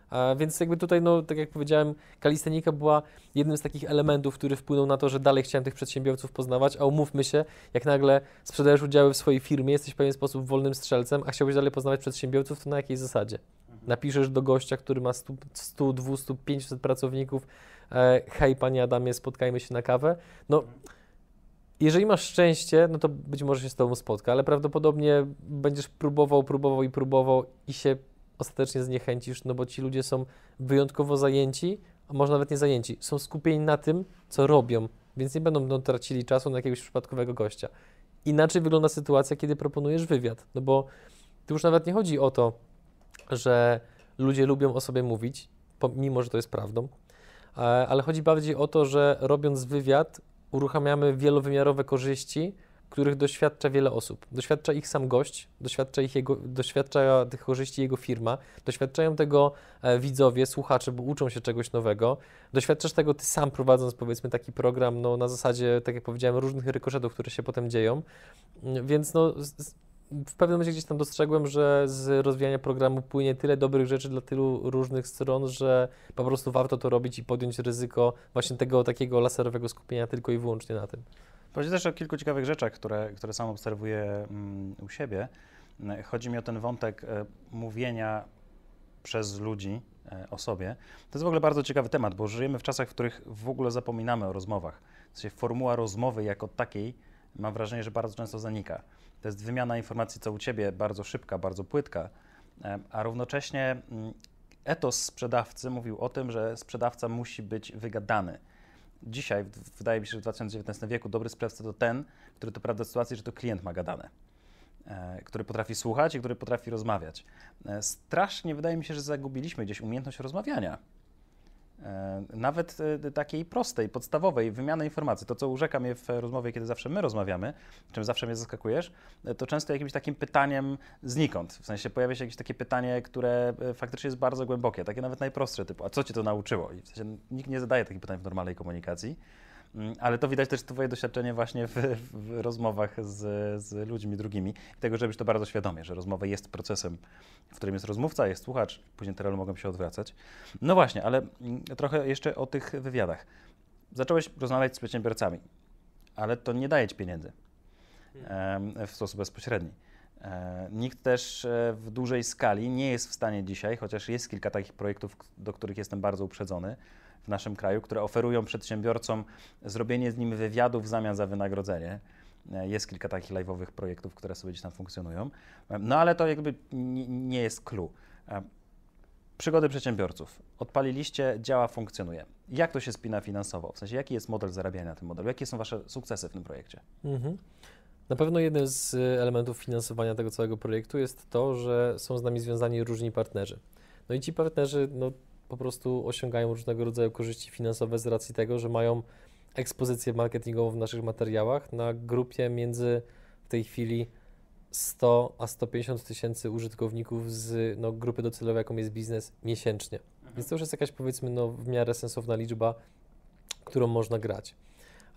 a więc jakby tutaj, no, tak jak powiedziałem, kalistenika była jednym z takich elementów, który wpłynął na to, że dalej chciałem tych przedsiębiorców poznawać, a umówmy się, jak nagle sprzedajesz udziały w swojej firmie, jesteś w pewien sposób wolnym strzelcem, a chciałbyś dalej poznawać przedsiębiorców, to na jakiej zasadzie? Mhm. Napiszesz do gościa, który ma 100, 100 200, 500 pracowników, E, hej panie Adamie, spotkajmy się na kawę. No, jeżeli masz szczęście, no to być może się z tobą spotka, ale prawdopodobnie będziesz próbował, próbował i próbował i się ostatecznie zniechęcisz, no bo ci ludzie są wyjątkowo zajęci, a może nawet nie zajęci, są skupieni na tym, co robią, więc nie będą no, tracili czasu na jakiegoś przypadkowego gościa. Inaczej wygląda sytuacja, kiedy proponujesz wywiad, no bo tu już nawet nie chodzi o to, że ludzie lubią o sobie mówić, mimo że to jest prawdą, E, ale chodzi bardziej o to, że robiąc wywiad uruchamiamy wielowymiarowe korzyści, których doświadcza wiele osób. Doświadcza ich sam gość, doświadcza, ich jego, doświadcza tych korzyści jego firma, doświadczają tego e, widzowie, słuchacze, bo uczą się czegoś nowego. Doświadczasz tego ty sam prowadząc powiedzmy taki program no, na zasadzie, tak jak powiedziałem, różnych rykoszetów, które się potem dzieją. Mm, więc no, w pewnym momencie gdzieś tam dostrzegłem, że z rozwijania programu płynie tyle dobrych rzeczy dla tylu różnych stron, że po prostu warto to robić i podjąć ryzyko właśnie tego takiego laserowego skupienia tylko i wyłącznie na tym. Powiedzieć też o kilku ciekawych rzeczach, które, które sam obserwuję mm, u siebie. Chodzi mi o ten wątek e, mówienia przez ludzi e, o sobie. To jest w ogóle bardzo ciekawy temat, bo żyjemy w czasach, w których w ogóle zapominamy o rozmowach. W sensie formuła rozmowy jako takiej mam wrażenie, że bardzo często zanika. To jest wymiana informacji, co u ciebie, bardzo szybka, bardzo płytka, e, a równocześnie mm, etos sprzedawcy mówił o tym, że sprzedawca musi być wygadany. Dzisiaj, wydaje mi się, że w 2019 wieku dobry sprzedawca to ten, który to prawda sytuacji, że to klient ma gadane e, który potrafi słuchać i który potrafi rozmawiać. E, strasznie wydaje mi się, że zagubiliśmy gdzieś umiejętność rozmawiania. E, nawet e, takiej prostej, podstawowej wymiany informacji. To, co urzeka mnie w rozmowie, kiedy zawsze my rozmawiamy, czym zawsze mnie zaskakujesz, e, to często jakimś takim pytaniem znikąd. W sensie pojawia się jakieś takie pytanie, które faktycznie jest bardzo głębokie, takie nawet najprostsze, typu, a co cię to nauczyło? I w sensie nikt nie zadaje takich pytań w normalnej komunikacji. Mm, ale to widać też Twoje doświadczenie właśnie w, w rozmowach z, z ludźmi drugimi i tego, żebyś to bardzo świadomie, że rozmowa jest procesem, w którym jest rozmówca, jest słuchacz, później te role mogą się odwracać. No właśnie, ale mm, trochę jeszcze o tych wywiadach. Zacząłeś rozmawiać z przedsiębiorcami, ale to nie daje Ci pieniędzy w sposób bezpośredni. E, nikt też e, w dużej skali nie jest w stanie dzisiaj, chociaż jest kilka takich projektów, do których jestem bardzo uprzedzony, w naszym kraju, które oferują przedsiębiorcom zrobienie z nim wywiadu w zamian za wynagrodzenie. E, jest kilka takich live'owych projektów, które sobie gdzieś tam funkcjonują. E, no ale to jakby nie jest clue. E, przygody przedsiębiorców. Odpaliliście, działa, funkcjonuje. Jak to się spina finansowo? W sensie, jaki jest model zarabiania na tym modelu? Jakie są Wasze sukcesy w tym projekcie? Mhm. Na pewno jeden z elementów finansowania tego całego projektu jest to, że są z nami związani różni partnerzy. No i ci partnerzy no, po prostu osiągają różnego rodzaju korzyści finansowe z racji tego, że mają ekspozycję marketingową w naszych materiałach na grupie między w tej chwili 100 a 150 tysięcy użytkowników z no, grupy docelowej, jaką jest biznes, miesięcznie. Mhm. Więc to już jest jakaś powiedzmy no, w miarę sensowna liczba, którą można grać.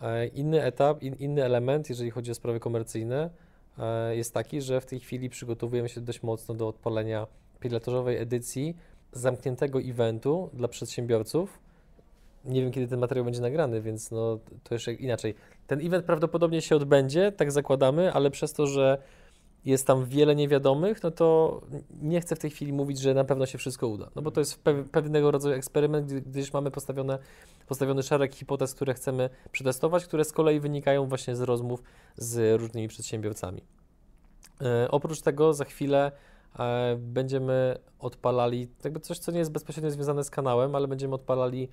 E, inny etap, in, inny element, jeżeli chodzi o sprawy komercyjne, e, jest taki, że w tej chwili przygotowujemy się dość mocno do odpalenia pilotażowej edycji zamkniętego eventu dla przedsiębiorców. Nie wiem, kiedy ten materiał będzie nagrany, więc no, to jeszcze inaczej. Ten event prawdopodobnie się odbędzie, tak zakładamy, ale przez to, że jest tam wiele niewiadomych, no to nie chcę w tej chwili mówić, że na pewno się wszystko uda. No bo to jest pewnego rodzaju eksperyment, gdyż mamy postawione, postawiony szereg hipotez, które chcemy przetestować, które z kolei wynikają właśnie z rozmów z różnymi przedsiębiorcami. E, oprócz tego za chwilę E, będziemy odpalali jakby coś, co nie jest bezpośrednio związane z kanałem, ale będziemy odpalali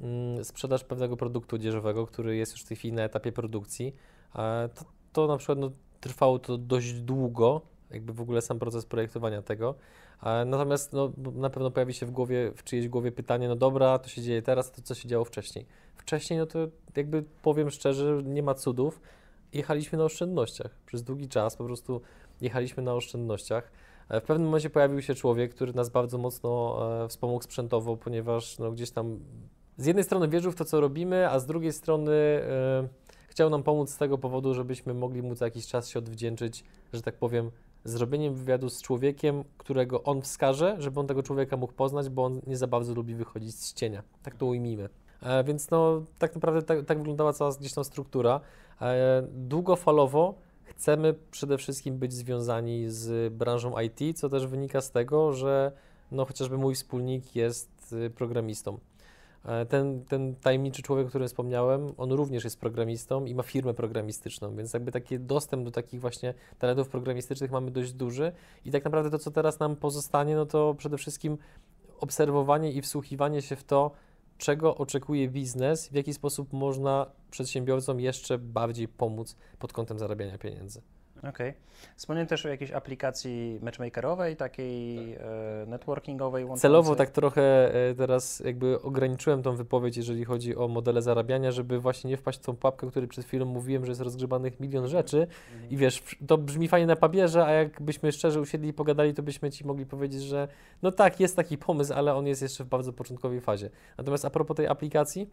mm, sprzedaż pewnego produktu odzieżowego, który jest już w tej chwili na etapie produkcji. E, to, to na przykład no, trwało to dość długo, jakby w ogóle sam proces projektowania tego. E, natomiast no, na pewno pojawi się w głowie, w czyjejś głowie pytanie, no dobra, to się dzieje teraz, to co się działo wcześniej. Wcześniej, no to jakby powiem szczerze, nie ma cudów. Jechaliśmy na oszczędnościach. Przez długi czas po prostu jechaliśmy na oszczędnościach. E, w pewnym momencie pojawił się człowiek, który nas bardzo mocno e, wspomógł sprzętowo, ponieważ no, gdzieś tam z jednej strony wierzył w to, co robimy, a z drugiej strony e, chciał nam pomóc z tego powodu, żebyśmy mogli mu za jakiś czas się odwdzięczyć, że tak powiem, zrobieniem wywiadu z człowiekiem, którego on wskaże, żeby on tego człowieka mógł poznać, bo on nie za bardzo lubi wychodzić z cienia. Tak to ujmijmy. E, więc no, tak naprawdę tak, tak wyglądała cała gdzieś tam struktura. E, długofalowo chcemy przede wszystkim być związani z branżą IT, co też wynika z tego, że no chociażby mój wspólnik jest y, programistą. E, ten, ten tajemniczy człowiek, o którym wspomniałem, on również jest programistą i ma firmę programistyczną, więc jakby taki dostęp do takich właśnie talentów programistycznych mamy dość duży i tak naprawdę to, co teraz nam pozostanie, no to przede wszystkim obserwowanie i wsłuchiwanie się w to, czego oczekuje biznes, w jaki sposób można przedsiębiorcom jeszcze bardziej pomóc pod kątem zarabiania pieniędzy. Okej. Okay. Wspomniałem też o jakiejś aplikacji matchmakerowej, takiej tak. E, networkingowej. Łączącej. Celowo tak trochę e, teraz jakby ograniczyłem tą wypowiedź, jeżeli chodzi o modele zarabiania, żeby właśnie nie wpaść w tą papkę, której przed chwilą mówiłem, że jest rozgrzebanych milion rzeczy mhm. i wiesz, to brzmi fajnie na papierze, a jakbyśmy szczerze usiedli i pogadali, to byśmy Ci mogli powiedzieć, że no tak, jest taki pomysł, ale on jest jeszcze w bardzo początkowej fazie. Natomiast a propos tej aplikacji,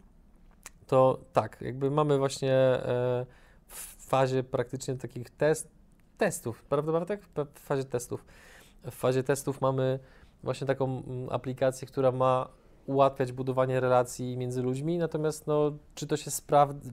to tak, jakby mamy właśnie... E, fazie praktycznie takich test, testów, prawda Bartek? W fazie testów. W fazie testów mamy właśnie taką mm, aplikację, która ma ułatwiać budowanie relacji między ludźmi, natomiast no, czy to się sprawdzi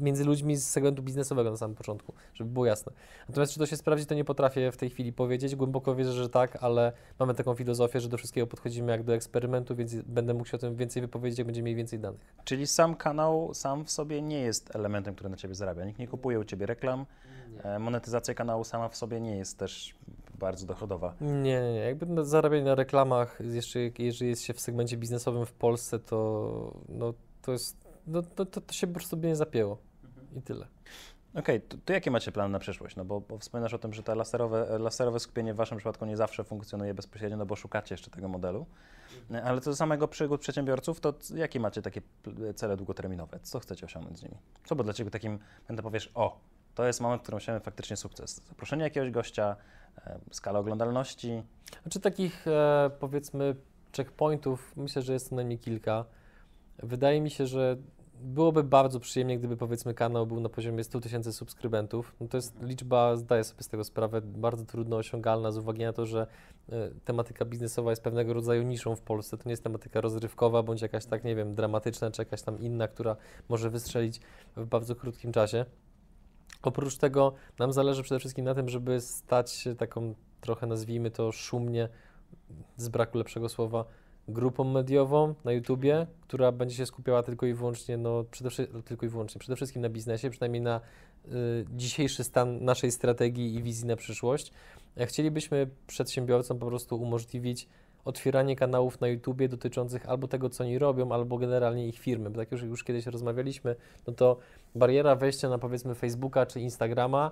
między ludźmi z segmentu biznesowego na samym początku, żeby było jasne. Natomiast czy to się sprawdzi, to nie potrafię w tej chwili powiedzieć. Głęboko wierzę, że tak, ale mamy taką filozofię, że do wszystkiego podchodzimy jak do eksperymentu, więc będę mógł się o tym więcej wypowiedzieć, jak będziemy mieli więcej danych. Czyli sam kanał sam w sobie nie jest elementem, który na Ciebie zarabia. Nikt nie kupuje u Ciebie reklam. Nie. E, monetyzacja kanału sama w sobie nie jest też bardzo dochodowa. Nie, nie, nie. Jakby zarabianie na reklamach, jeszcze jeżeli jest się w segmencie biznesowym w Polsce, to no, to jest, no, to, to, to się po prostu by nie zapięło mhm. i tyle. Okej, okay, to, to, jakie macie plany na przyszłość? No bo, bo wspominasz o tym, że to laserowe, laserowe skupienie w waszym przypadku nie zawsze funkcjonuje bezpośrednio, no bo szukacie jeszcze tego modelu. Mhm. Ale co do samego przygód przedsiębiorców, to jakie macie takie cele długoterminowe? Co chcecie osiągnąć z nimi? Co bo dla Ciebie takim, będę powiesz, o, to jest moment, w którym osiągamy faktycznie sukces. Zaproszenie jakiegoś gościa, E, skala oglądalności. Znaczy takich e, powiedzmy checkpointów myślę, że jest co najmniej kilka. Wydaje mi się, że byłoby bardzo przyjemnie, gdyby powiedzmy kanał był na poziomie 100 tysięcy subskrybentów. No to jest liczba, zdaję sobie z tego sprawę, bardzo trudno osiągalna z uwagi na to, że e, tematyka biznesowa jest pewnego rodzaju niszą w Polsce. To nie jest tematyka rozrywkowa bądź jakaś tak, nie wiem, dramatyczna czy jakaś tam inna, która może wystrzelić w bardzo krótkim czasie. Oprócz tego nam zależy przede wszystkim na tym, żeby stać się taką trochę nazwijmy to szumnie, z braku lepszego słowa, grupą mediową na YouTubie, która będzie się skupiała tylko i wyłącznie, no przede tylko i wyłącznie, przede wszystkim na biznesie, przynajmniej na y, dzisiejszy stan naszej strategii i wizji na przyszłość. E, chcielibyśmy przedsiębiorcom po prostu umożliwić otwieranie kanałów na YouTubie dotyczących albo tego, co oni robią, albo generalnie ich firmy. Bo tak już, już kiedyś rozmawialiśmy, no to bariera wejścia na powiedzmy Facebooka czy Instagrama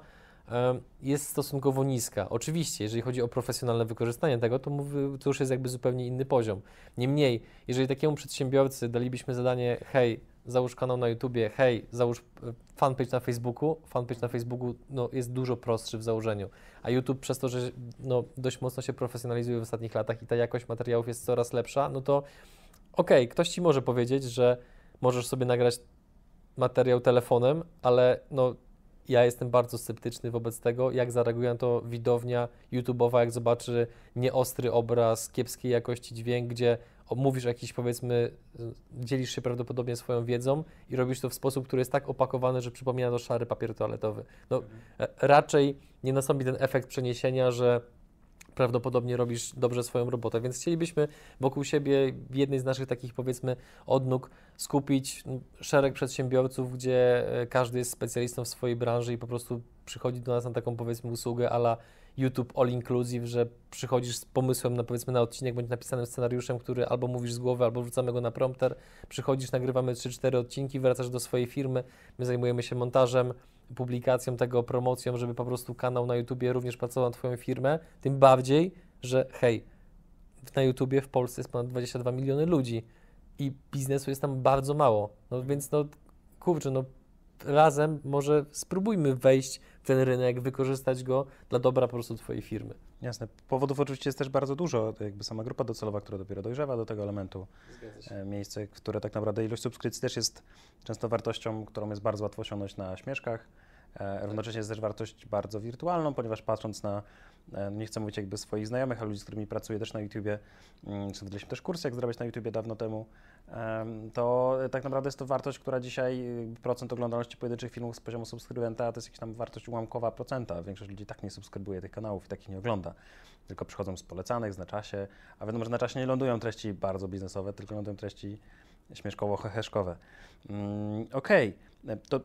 jest stosunkowo niska. Oczywiście, jeżeli chodzi o profesjonalne wykorzystanie tego, to, mówię, to już jest jakby zupełnie inny poziom. Niemniej, jeżeli takiemu przedsiębiorcy dalibyśmy zadanie, hej, załóż kanał na YouTubie, hej, załóż e, fanpage na Facebooku, fanpage na Facebooku no, jest dużo prostszy w założeniu, a YouTube przez to, że no, dość mocno się profesjonalizuje w ostatnich latach i ta jakość materiałów jest coraz lepsza, no to okej, okay, ktoś Ci może powiedzieć, że możesz sobie nagrać materiał telefonem, ale no, ja jestem bardzo sceptyczny wobec tego, jak zareaguje na to widownia YouTube'owa, jak zobaczy nieostry obraz, kiepskiej jakości dźwięk, gdzie mówisz jakiś, powiedzmy, y, dzielisz się prawdopodobnie swoją wiedzą i robisz to w sposób, który jest tak opakowany, że przypomina to szary papier toaletowy. No, mhm. E, raczej nie nastąpi ten efekt przeniesienia, że prawdopodobnie robisz dobrze swoją robotę, więc chcielibyśmy wokół siebie w jednej z naszych takich powiedzmy odnóg skupić no, szereg przedsiębiorców, gdzie e, każdy jest specjalistą w swojej branży i po prostu przychodzi do nas na taką powiedzmy usługę ala YouTube All Inclusive, że przychodzisz z pomysłem na powiedzmy na odcinek bądź napisanym scenariuszem, który albo mówisz z głowy, albo wrzucamy go na prompter, przychodzisz, nagrywamy 3-4 odcinki, wracasz do swojej firmy, my zajmujemy się montażem, publikacją tego, promocją, żeby po prostu kanał na YouTubie również pracował na Twoją firmę, tym bardziej, że hej, na YouTubie w Polsce jest ponad 22 miliony ludzi i biznesu jest tam bardzo mało. No więc no, kurczę, no razem może spróbujmy wejść w ten rynek, wykorzystać go dla dobra po prostu Twojej firmy. Jasne. Powodów oczywiście jest też bardzo dużo. Jakby sama grupa docelowa, która dopiero dojrzewa do tego elementu. E, miejsce, które tak naprawdę ilość subskrypcji też jest często wartością, którą jest bardzo łatwo osiągnąć na śmieszkach. E, równocześnie jest też wartość bardzo wirtualną, ponieważ patrząc na, e, nie chcę mówić jakby swoich znajomych, ale ludzi, z którymi pracuję też na YouTubie, mm, czy też kurs, jak zrobić na YouTubie dawno temu, to tak naprawdę jest to wartość, która dzisiaj procent oglądalności pojedynczych filmów z poziomu subskrybenta to jest jakaś tam wartość ułamkowa procenta. Większość ludzi tak nie subskrybuje tych kanałów i takich nie ogląda, tylko przychodzą z polecanych, z na czasie, a wiadomo, że na czasie nie lądują treści bardzo biznesowe, tylko lądują treści śmieszkowo-heheszkowe. Mm, okej. Okay. To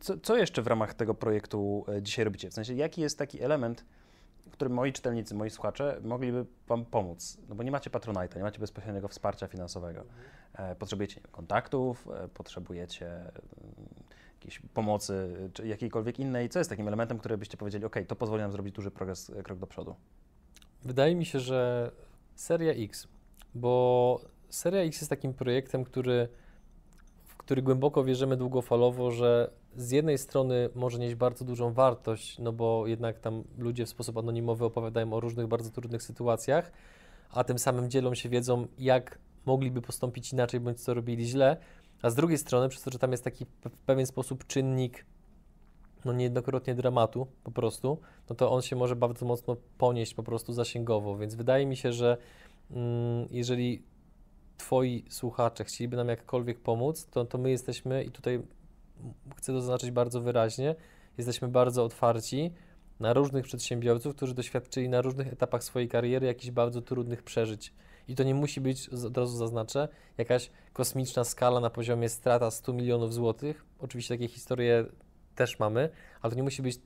co, co jeszcze w ramach tego projektu e, dzisiaj robicie? W sensie, jaki jest taki element, w którym moi czytelnicy, moi słuchacze mogliby Wam pomóc? No bo nie macie patronajta, nie macie bezpośredniego wsparcia finansowego. E, potrzebujecie kontaktów, e, potrzebujecie mm, jakiejś pomocy, czy jakiejkolwiek innej. Co jest takim elementem, który byście powiedzieli, OK, to pozwoli nam zrobić duży progres, krok do przodu? Wydaje mi się, że seria X, bo seria X jest takim projektem, który który głęboko wierzymy długofalowo, że z jednej strony może nieść bardzo dużą wartość, no bo jednak tam ludzie w sposób anonimowy opowiadają o różnych bardzo trudnych sytuacjach, a tym samym dzielą się wiedzą, jak mogliby postąpić inaczej, bądź co robili źle, a z drugiej strony, przez to, że tam jest taki w pewien sposób czynnik, no niejednokrotnie dramatu po prostu, no to on się może bardzo mocno ponieść po prostu zasięgowo, więc wydaje mi się, że mm, jeżeli Twoi słuchacze chcieliby nam jakkolwiek pomóc, to, to my jesteśmy, i tutaj chcę to zaznaczyć bardzo wyraźnie, jesteśmy bardzo otwarci na różnych przedsiębiorców, którzy doświadczyli na różnych etapach swojej kariery jakichś bardzo trudnych przeżyć. I to nie musi być, od razu zaznaczę, jakaś kosmiczna skala na poziomie strata 100 milionów złotych. Oczywiście takie historie też mamy, ale to nie musi być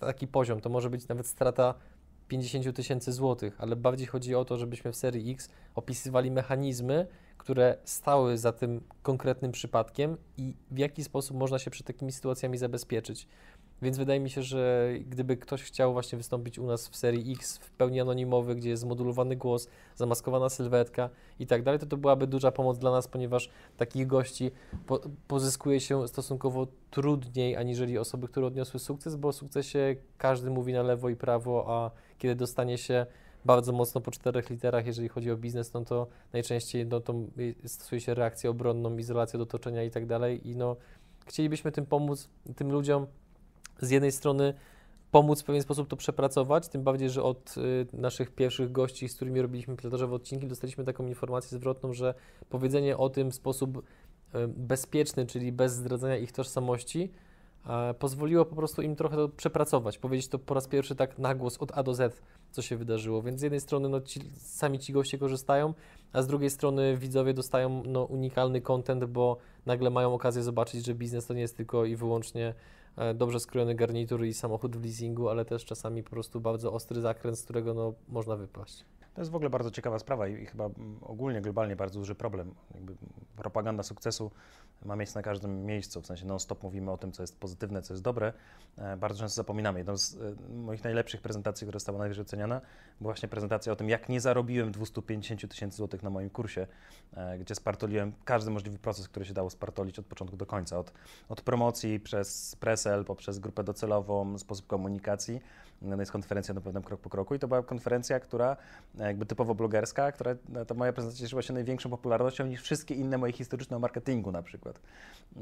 taki poziom. To może być nawet strata 50 tysięcy złotych, ale bardziej chodzi o to, żebyśmy w serii X opisywali mechanizmy, które stały za tym konkretnym przypadkiem i w jaki sposób można się przed takimi sytuacjami zabezpieczyć. Więc wydaje mi się, że gdyby ktoś chciał właśnie wystąpić u nas w serii X w pełni anonimowy, gdzie jest zmodulowany głos, zamaskowana sylwetka i tak dalej, to to byłaby duża pomoc dla nas, ponieważ takich gości po pozyskuje się stosunkowo trudniej aniżeli osoby, które odniosły sukces, bo o sukcesie każdy mówi na lewo i prawo, a kiedy dostanie się bardzo mocno po czterech literach, jeżeli chodzi o biznes, no to najczęściej no, to stosuje się reakcję obronną, izolację dotoczenia otoczenia i tak dalej i no chcielibyśmy tym pomóc, tym ludziom, z jednej strony pomóc w pewien sposób to przepracować, tym bardziej, że od y, naszych pierwszych gości, z którymi robiliśmy pilotażowe odcinki, dostaliśmy taką informację zwrotną, że powiedzenie o tym w sposób y, bezpieczny, czyli bez zdradzania ich tożsamości, e, pozwoliło po prostu im trochę to przepracować, powiedzieć to po raz pierwszy tak na głos od A do Z, co się wydarzyło. Więc z jednej strony no, ci, sami ci goście korzystają, a z drugiej strony widzowie dostają no, unikalny content, bo nagle mają okazję zobaczyć, że biznes to nie jest tylko i wyłącznie E, dobrze skrojony garnitur i samochód w leasingu, ale też czasami po prostu bardzo ostry zakręt, z którego no, można wypaść. To jest w ogóle bardzo ciekawa sprawa i, i chyba mm, ogólnie, globalnie bardzo duży problem. Jakby propaganda sukcesu ma miejsce na każdym miejscu, w sensie non-stop mówimy o tym, co jest pozytywne, co jest dobre. E, bardzo często zapominamy. Jedną z e, moich najlepszych prezentacji, która została najwyżej oceniana, była właśnie prezentacja o tym, jak nie zarobiłem 250 tysięcy złotych na moim kursie, e, gdzie spartoliłem każdy możliwy proces, który się dało spartolić od początku do końca, od, od promocji przez presel, poprzez grupę docelową, sposób komunikacji no, no jest konferencja na pewnym krok po kroku i to była konferencja, która e, jakby typowo blogerska, która no, ta moja prezentacja cieszyła się największą popularnością niż wszystkie inne moje historyczne o marketingu na przykład.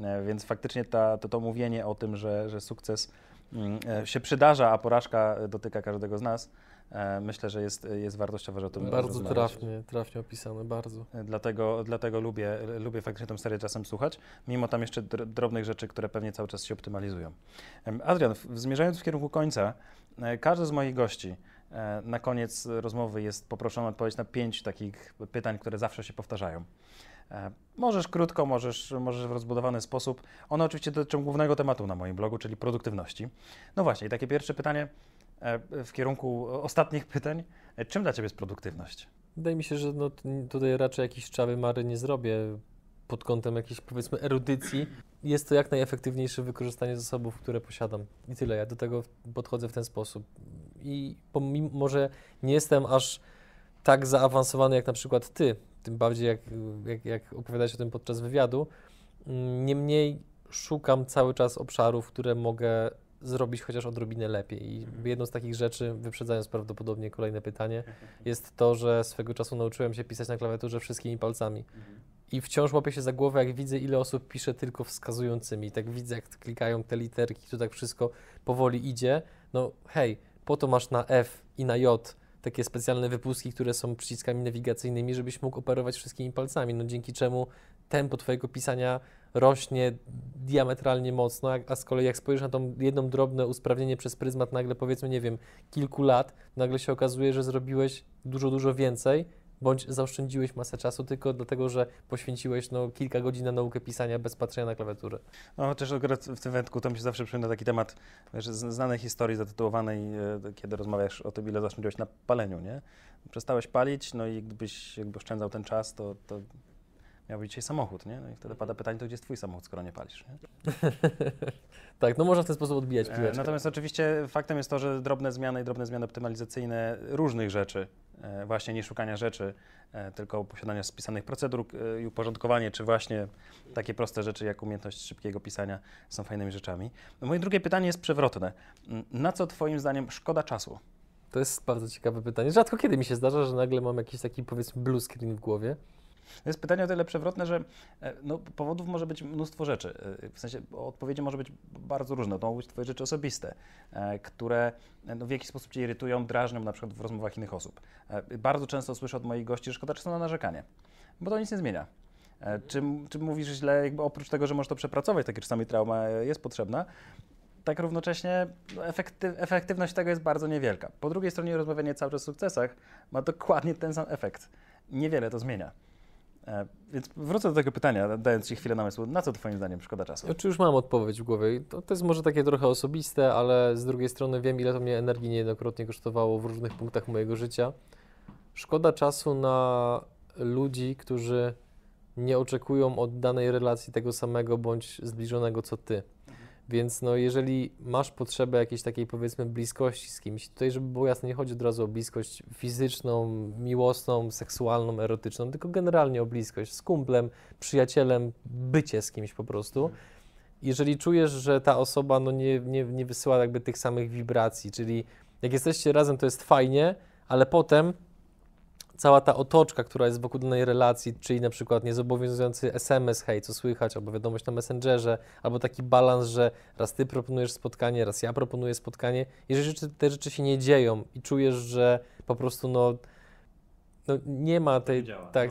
E, więc faktycznie ta, to, to mówienie o tym, że, że sukces mm, e, się przydarza, a porażka dotyka każdego z nas, E, myślę, że jest, jest wartościowe, że o tym Bardzo trafnie, trafnie opisane, bardzo. E, dlatego, dlatego lubię, lubię faktycznie tę serię czasem słuchać, mimo tam jeszcze drobnych rzeczy, które pewnie cały czas się optymalizują. Adrian, zmierzając w kierunku końca, e, każdy z moich gości na koniec rozmowy jest poproszony o odpowiedź na pięć takich pytań, które zawsze się powtarzają. Możesz krótko, możesz, możesz w rozbudowany sposób. One oczywiście dotyczą głównego tematu na moim blogu, czyli produktywności. No właśnie, takie pierwsze pytanie E, w kierunku ostatnich pytań. E, czym dla Ciebie jest produktywność? Wydaje mi się, że no, tutaj raczej jakiejś czawy mary nie zrobię pod kątem jakiejś powiedzmy erudycji. Jest to jak najefektywniejsze wykorzystanie zasobów, które posiadam. I tyle. Ja do tego podchodzę w ten sposób. I pomimo, że nie jestem aż tak zaawansowany jak na przykład Ty, tym bardziej jak, jak, jak opowiadałeś o tym podczas wywiadu, mm, niemniej szukam cały czas obszarów, które mogę zrobić chociaż odrobinę lepiej. I jedną z takich rzeczy, wyprzedzając prawdopodobnie kolejne pytanie, mhm. jest to, że swego czasu nauczyłem się pisać na klawiaturze wszystkimi palcami. Mhm. I wciąż łapię się za głowę, jak widzę, ile osób pisze tylko wskazującymi. Tak widzę, jak klikają te literki, to tak wszystko powoli idzie. No hej, po to masz na F i na J takie specjalne wypustki, które są przyciskami nawigacyjnymi, żebyś mógł operować wszystkimi palcami, no dzięki czemu tempo Twojego pisania rośnie diametralnie mocno, a, z kolei jak spojrzysz na tą jedną drobne usprawnienie przez pryzmat nagle powiedzmy, nie wiem, kilku lat, nagle się okazuje, że zrobiłeś dużo, dużo więcej, bądź zaoszczędziłeś masę czasu tylko dlatego, że poświęciłeś no, kilka godzin na naukę pisania bez patrzenia na klawiaturę. No też akurat w tym wędku to mi się zawsze przypomina taki temat wiesz, znanej historii zatytułowanej, e, kiedy rozmawiasz o tym, ile zaoszczędziłeś na paleniu, nie? Przestałeś palić, no i gdybyś jakby oszczędzał ten czas, to, to miałby dzisiaj samochód, nie? No i wtedy pada mhm. pytanie, to gdzie jest twój samochód, skoro nie palisz, nie? tak, no można w ten sposób odbijać e, piłeczkę. Natomiast oczywiście faktem jest to, że drobne zmiany i drobne zmiany optymalizacyjne różnych rzeczy, e, właśnie nie szukania rzeczy, e, tylko posiadania spisanych procedur i uporządkowanie, czy właśnie takie proste rzeczy jak umiejętność szybkiego pisania są fajnymi rzeczami. No, moje drugie pytanie jest przewrotne. Na co twoim zdaniem szkoda czasu? To jest bardzo ciekawe pytanie. Rzadko kiedy mi się zdarza, że nagle mam jakiś taki powiedzmy blue screen w głowie. To jest pytanie o tyle przewrotne, że e, no, powodów może być mnóstwo rzeczy. E, w sensie odpowiedzi może być bardzo różne. To mogą być Twoje rzeczy osobiste, e, które no, w jakiś sposób Cię irytują, drażnią na przykład w rozmowach innych osób. Bardzo często słyszę od moich gości, że szkoda czasu na narzekanie, bo to nic nie zmienia. Czy, mhm. czy mówisz źle, jakby oprócz tego, że możesz to przepracować, takie czasami trauma jest potrzebna, tak równocześnie no, efektywność tego jest bardzo niewielka. Po drugiej stronie rozmawianie cały czas o sukcesach ma dokładnie ten sam efekt. Niewiele to zmienia. E, więc wrócę do tego pytania, dając Ci chwilę namysłu. Na co Twoim zdaniem szkoda czasu? Czy znaczy, już mam odpowiedź w głowie? To, to jest może takie trochę osobiste, ale z drugiej strony wiem, ile to mnie energii niejednokrotnie kosztowało w różnych punktach mojego życia. Szkoda czasu na ludzi, którzy nie oczekują od danej relacji tego samego bądź zbliżonego co Ty. Więc no, jeżeli masz potrzebę jakiejś takiej powiedzmy bliskości z kimś, tutaj żeby było jasne, nie chodzi od razu o bliskość fizyczną, miłosną, seksualną, erotyczną, tylko generalnie o bliskość z kumplem, przyjacielem, bycie z kimś po prostu. Jeżeli czujesz, że ta osoba no, nie, nie, nie wysyła jakby tych samych wibracji, czyli jak jesteście razem, to jest fajnie, ale potem cała ta otoczka, która jest wokół danej relacji, czyli na przykład niezobowiązujący SMS, hej, co słychać, albo wiadomość na Messengerze, albo taki balans, że raz ty proponujesz spotkanie, raz ja proponuję spotkanie. Jeżeli te rzeczy się nie dzieją i czujesz, że po prostu no, no nie ma tej... nie działa, tak,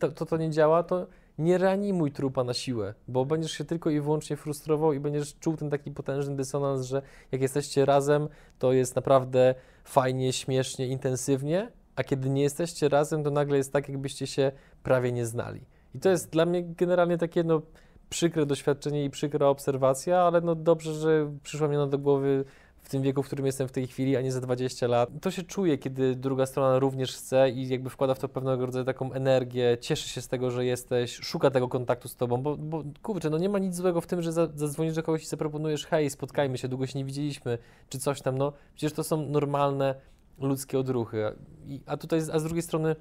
to, to, to nie działa, to nie reanimuj trupa na siłę, bo będziesz się tylko i wyłącznie frustrował i będziesz czuł ten taki potężny dysonans, że jak jesteście razem, to jest naprawdę fajnie, śmiesznie, intensywnie, a kiedy nie jesteście razem, to nagle jest tak, jakbyście się prawie nie znali. I to jest dla mnie generalnie takie no, przykre doświadczenie i przykra obserwacja, ale no dobrze, że przyszła mi ona do głowy w tym wieku, w którym jestem w tej chwili, a nie za 20 lat. To się czuje, kiedy druga strona również chce i jakby wkłada w to pewnego rodzaju taką energię, cieszy się z tego, że jesteś, szuka tego kontaktu z tobą, bo, bo kurczę, no nie ma nic złego w tym, że zadzwonisz do kogoś i zaproponujesz hej, spotkajmy się, długo się nie widzieliśmy, czy coś tam, no przecież to są normalne ludzkie odruchy. a tutaj, a z drugiej strony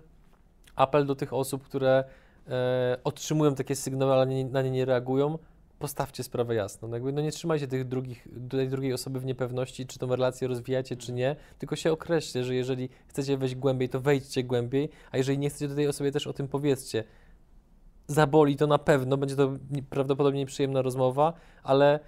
apel do tych osób, które e, otrzymują takie sygnały, ale nie, na nie nie reagują, postawcie sprawę jasno. No, jakby, no nie trzymajcie tych drugich, tej drugiej osoby w niepewności, czy tą relację rozwijacie, czy nie, tylko się określcie, że jeżeli chcecie wejść głębiej, to wejdźcie głębiej, a jeżeli nie chcecie, do tej osoby, też o tym powiedzcie. Zaboli to na pewno, będzie to prawdopodobnie nieprzyjemna rozmowa, ale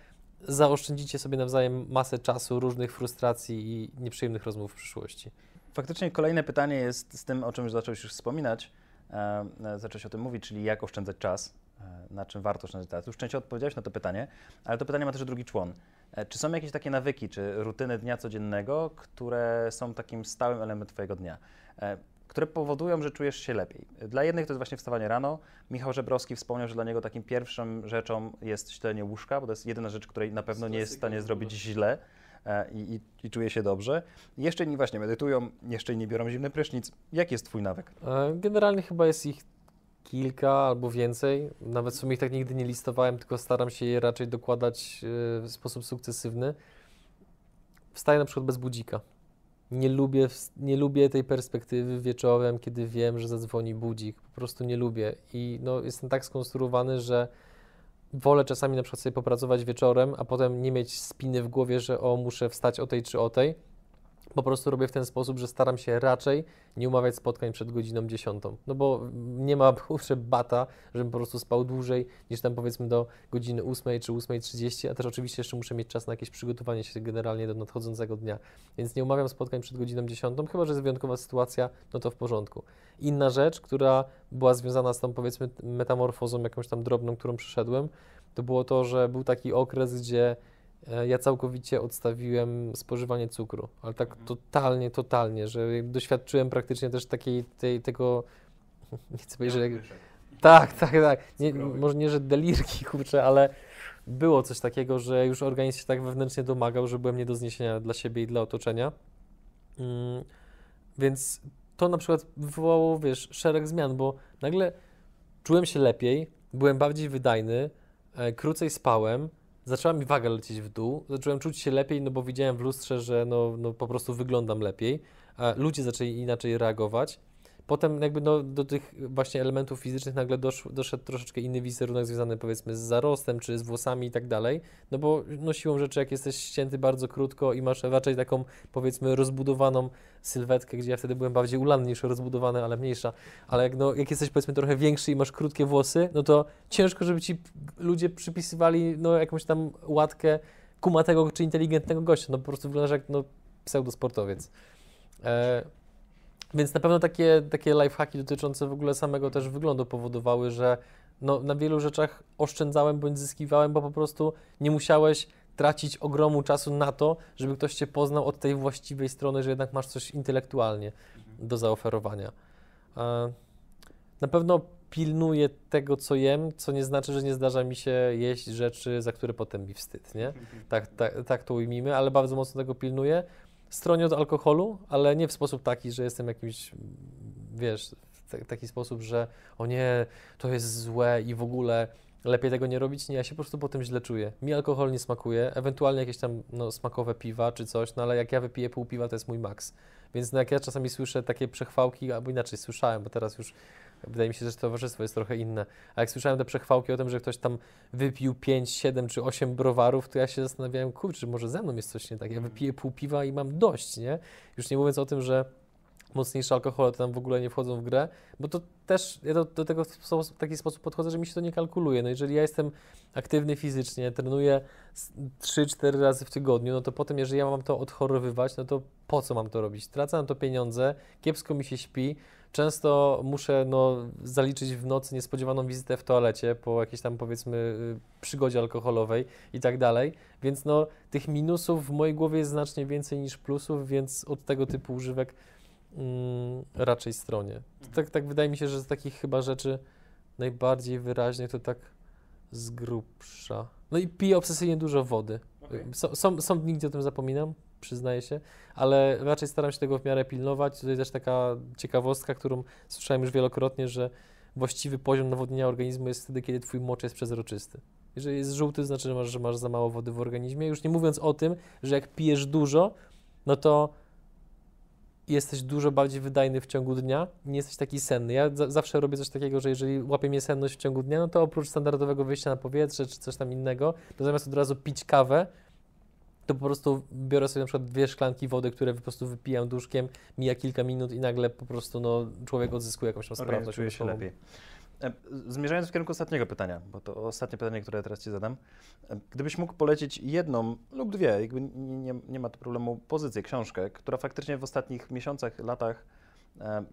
zaoszczędzicie sobie nawzajem masę czasu, różnych frustracji i nieprzyjemnych rozmów w przyszłości. Faktycznie kolejne pytanie jest z tym, o czym zacząłeś już wspominać, e, zacząłeś o tym mówić, czyli jak oszczędzać czas, e, na czym warto oszczędzać czas. Już częściowo odpowiedziałeś na to pytanie, ale to pytanie ma też drugi człon. E, czy są jakieś takie nawyki, czy rutyny dnia codziennego, które są takim stałym elementem Twojego dnia? E, które powodują, że czujesz się lepiej. Dla jednych to jest właśnie wstawanie rano. Michał Żebrowski wspomniał, że dla niego takim pierwszym rzeczą jest śledzenie łóżka, bo to jest jedyna rzecz, której na pewno nie jest w stanie zrobić źle e, i, i, i czuje się dobrze. Jeszcze inni właśnie medytują, jeszcze inni biorą zimny prysznic. Jaki jest Twój nawyk? E, generalnie chyba jest ich kilka albo więcej. Nawet w sumie ich tak nigdy nie listowałem, tylko staram się je raczej dokładać e, w sposób sukcesywny. Wstaję na przykład bez budzika nie lubię, nie lubię tej perspektywy wieczorem, kiedy wiem, że zadzwoni budzik. Po prostu nie lubię. I no, jestem tak skonstruowany, że wolę czasami na przykład sobie popracować wieczorem, a potem nie mieć spiny w głowie, że o, muszę wstać o tej czy o tej po prostu robię w ten sposób, że staram się raczej nie umawiać spotkań przed godziną 10. No bo nie ma że bata, żebym po prostu spał dłużej niż tam powiedzmy do godziny 8 czy 8.30, a też oczywiście jeszcze muszę mieć czas na jakieś przygotowanie się generalnie do nadchodzącego dnia. Więc nie umawiam spotkań przed godziną 10, chyba że jest wyjątkowa sytuacja, no to w porządku. Inna rzecz, która była związana z tą powiedzmy metamorfozą jakąś tam drobną, którą przeszedłem, to było to, że był taki okres, gdzie E, ja całkowicie odstawiłem spożywanie cukru, ale tak mhm. totalnie, totalnie, że doświadczyłem praktycznie też takiej, tej, tego, nie chcę powiedzieć, że... Tak, tak, tak. Nie, może nie, że delirki, kurczę, ale było coś takiego, że już organizm się tak wewnętrznie domagał, że byłem nie do zniesienia dla siebie i dla otoczenia. Mm, więc to na przykład wywołało, wiesz, szereg zmian, bo nagle czułem się lepiej, byłem bardziej wydajny, e, krócej spałem, zaczęła mi waga lecieć w dół, zacząłem czuć się lepiej, no bo widziałem w lustrze, że no, no po prostu wyglądam lepiej. A ludzie zaczęli inaczej reagować. Potem jakby no, do tych właśnie elementów fizycznych nagle dosz, doszedł troszeczkę inny wizerunek związany powiedzmy z zarostem, czy z włosami i tak dalej, no bo no, siłą rzeczy jak jesteś ścięty bardzo krótko i masz raczej taką powiedzmy rozbudowaną sylwetkę, gdzie ja wtedy byłem bardziej ulany niż rozbudowany, ale mniejsza, ale jak, no, jak jesteś powiedzmy trochę większy i masz krótkie włosy, no to ciężko, żeby ci ludzie przypisywali no, jakąś tam łatkę kumatego czy inteligentnego gościa, no po prostu wyglądasz jak no, pseudosportowiec. E, więc na pewno takie, takie lifehacki dotyczące w ogóle samego też wyglądu powodowały, że no, na wielu rzeczach oszczędzałem bądź zyskiwałem, bo po prostu nie musiałeś tracić ogromu czasu na to, żeby ktoś cię poznał od tej właściwej strony, że jednak masz coś intelektualnie mhm. do zaoferowania. E, na pewno pilnuję tego, co jem, co nie znaczy, że nie zdarza mi się jeść rzeczy, za które potem mi wstyd, nie? Mhm. Tak, tak, tak to ujmijmy, ale bardzo mocno tego pilnuję stronię od alkoholu, ale nie w sposób taki, że jestem jakimś, wiesz, w taki sposób, że o nie, to jest złe i w ogóle lepiej tego nie robić. Nie, ja się po prostu potem źle czuję. Mi alkohol nie smakuje, ewentualnie jakieś tam no, smakowe piwa czy coś, no ale jak ja wypiję pół piwa, to jest mój maks. Więc no, jak ja czasami słyszę takie przechwałki, albo inaczej słyszałem, bo teraz już Wydaje mi się, że towarzystwo jest trochę inne. A jak słyszałem te przechwałki o tym, że ktoś tam wypił 5, 7 czy 8 browarów, to ja się zastanawiałem, kurczę, może ze mną jest coś nie tak. Ja mhm. wypiję pół piwa i mam dość, nie? Już nie mówiąc o tym, że mocniejsze alkohole to tam w ogóle nie wchodzą w grę, bo to też ja do, do tego w taki sposób podchodzę, że mi się to nie kalkuluje. No jeżeli ja jestem aktywny fizycznie, trenuję 3-4 razy w tygodniu, no to potem jeżeli ja mam to odchorowywać, no to po co mam to robić? Tracę na to pieniądze, kiepsko mi się śpi, Często muszę no, zaliczyć w nocy niespodziewaną wizytę w toalecie po jakiejś tam powiedzmy y, przygodzie alkoholowej i tak dalej, więc no, tych minusów w mojej głowie jest znacznie więcej niż plusów, więc od tego typu używek mm, raczej stronie. Mhm. Tak, tak wydaje mi się, że z takich chyba rzeczy najbardziej wyraźnych to tak z grubsza. No i piję obsesyjnie dużo wody. Okay. S- są, są dni, gdzie o tym zapominam, przyznaję się, ale raczej staram się tego w miarę pilnować. Tutaj też taka ciekawostka, którą słyszałem już wielokrotnie, że właściwy poziom nawodnienia organizmu jest wtedy, kiedy twój mocz jest przezroczysty. Jeżeli jest żółty, to znaczy, że masz, że masz za mało wody w organizmie. Już nie mówiąc o tym, że jak pijesz dużo, no to jesteś dużo bardziej wydajny w ciągu dnia, nie jesteś taki senny. Ja zawsze robię coś takiego, że jeżeli łapie mnie senność w ciągu dnia, no to oprócz standardowego wyjścia na powietrze czy coś tam innego, to zamiast od razu pić kawę, to po prostu biorę sobie na przykład dwie szklanki wody, które po prostu wypijam duszkiem, mija kilka minut i nagle po prostu no, człowiek odzyskuje jakąś tam sprawność. Czuje się lepiej. E, zmierzając w kierunku ostatniego pytania, bo to ostatnie pytanie, które teraz Ci zadam. E, gdybyś mógł polecić jedną lub dwie, jakby nie, nie ma tu problemu, pozycję, książkę, która faktycznie w ostatnich miesiącach, latach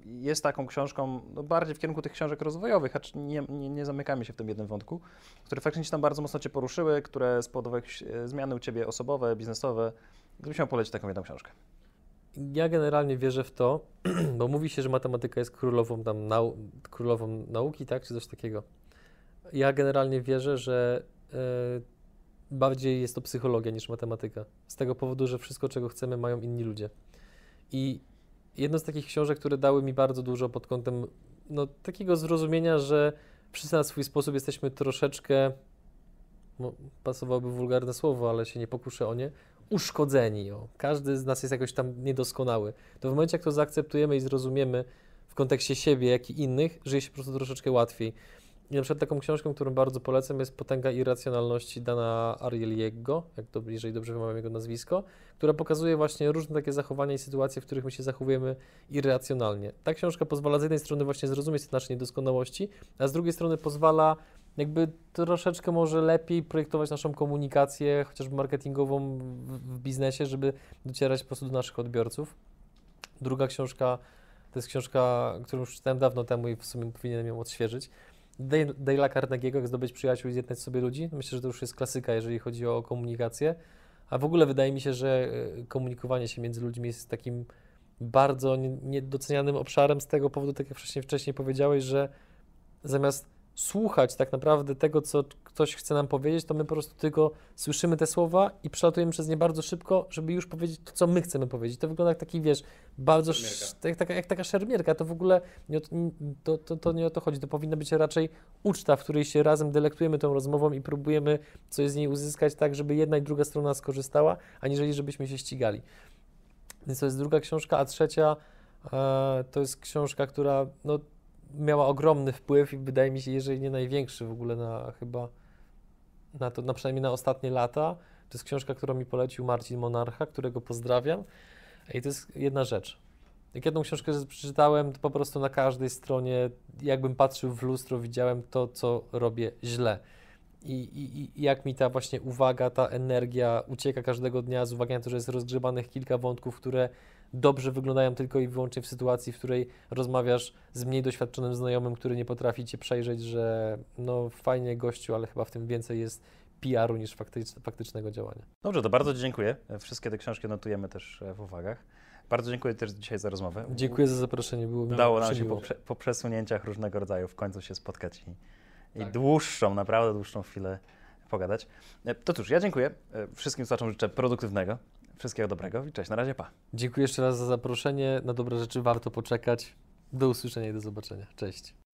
jest taką książką, no bardziej w kierunku tych książek rozwojowych, acz nie, nie, nie, zamykamy się w tym jednym wątku, które faktycznie ci tam bardzo mocno Cię poruszyły, które spowodowały e, zmiany u Ciebie osobowe, biznesowe. Gdybyś miał polecić taką jedną książkę. Ja generalnie wierzę w to, bo mówi się, że matematyka jest królową, tam nau królową nauki, tak, czy coś takiego. Ja generalnie wierzę, że e, bardziej jest to psychologia niż matematyka. Z tego powodu, że wszystko, czego chcemy, mają inni ludzie. I Jedno z takich książek, które dały mi bardzo dużo pod kątem no, takiego zrozumienia, że wszyscy na swój sposób jesteśmy troszeczkę, no, pasowałoby wulgarne słowo, ale się nie pokuszę o nie, uszkodzeni. O. Każdy z nas jest jakoś tam niedoskonały. To w momencie, jak to zaakceptujemy i zrozumiemy w kontekście siebie, jak i innych, żyje się po prostu troszeczkę łatwiej. I na przykład taką książką, którą bardzo polecam, jest Potęga Irracjonalności Dana Arieliego, jak do, jeżeli dobrze wymawiam jego nazwisko, która pokazuje właśnie różne takie zachowania i sytuacje, w których my się zachowujemy irracjonalnie. Ta książka pozwala z jednej strony właśnie zrozumieć te nasze niedoskonałości, a z drugiej strony pozwala jakby troszeczkę może lepiej projektować naszą komunikację, chociażby marketingową w, w biznesie, żeby docierać po prostu do naszych odbiorców. Druga książka to jest książka, którą już czytałem dawno temu i w sumie powinienem ją odświeżyć Dale'a Carnegie'ego, jak zdobyć przyjaciół i zjednać sobie ludzi. No myślę, że to już jest klasyka, jeżeli chodzi o komunikację. A w ogóle wydaje mi się, że e, komunikowanie się między ludźmi jest takim bardzo niedocenianym obszarem z tego powodu, tak jak wcześniej, wcześniej powiedziałeś, że zamiast słuchać tak naprawdę tego, co ktoś chce nam powiedzieć, to my po prostu tylko słyszymy te słowa i przelatujemy przez nie bardzo szybko, żeby już powiedzieć to, co my chcemy powiedzieć. To wygląda jak taki, wiesz, bardzo, jak taka, jak taka szermierka, to w ogóle nie o, to, to, to nie o to chodzi, to powinna być raczej uczta, w której się razem delektujemy tą rozmową i próbujemy coś z niej uzyskać tak, żeby jedna i druga strona skorzystała, aniżeli żebyśmy się ścigali. Więc to jest druga książka, a trzecia e, to jest książka, która no, miała ogromny wpływ i wydaje mi się, jeżeli nie największy w ogóle na chyba na, to, na przynajmniej na ostatnie lata. To jest książka, którą mi polecił Marcin Monarcha, którego pozdrawiam. I to jest jedna rzecz. Jak jedną książkę przeczytałem, to po prostu na każdej stronie, jakbym patrzył w lustro, widziałem to, co robię źle. I, i, i jak mi ta właśnie uwaga, ta energia ucieka każdego dnia z uwagi na to, że jest rozgrzebanych kilka wątków, które dobrze wyglądają tylko i wyłącznie w sytuacji, w której rozmawiasz z mniej doświadczonym znajomym, który nie potrafi cię przejrzeć, że no fajnie gościu, ale chyba w tym więcej jest PR-u niż faktycznego działania. Dobrze, to bardzo dziękuję. Wszystkie te książki notujemy też e, w uwagach. Bardzo dziękuję też dzisiaj za rozmowę. Dziękuję za zaproszenie. Było mi Dało nam się po, po, przesunięciach różnego rodzaju w końcu się spotkać i, tak. i dłuższą, naprawdę dłuższą chwilę pogadać. E, to cóż, ja dziękuję. E, wszystkim słuchaczom życzę produktywnego, Wszystkiego dobrego i cześć, na razie, pa. Dziękuję jeszcze raz za zaproszenie. Na dobre rzeczy warto poczekać. Do usłyszenia i do zobaczenia. Cześć.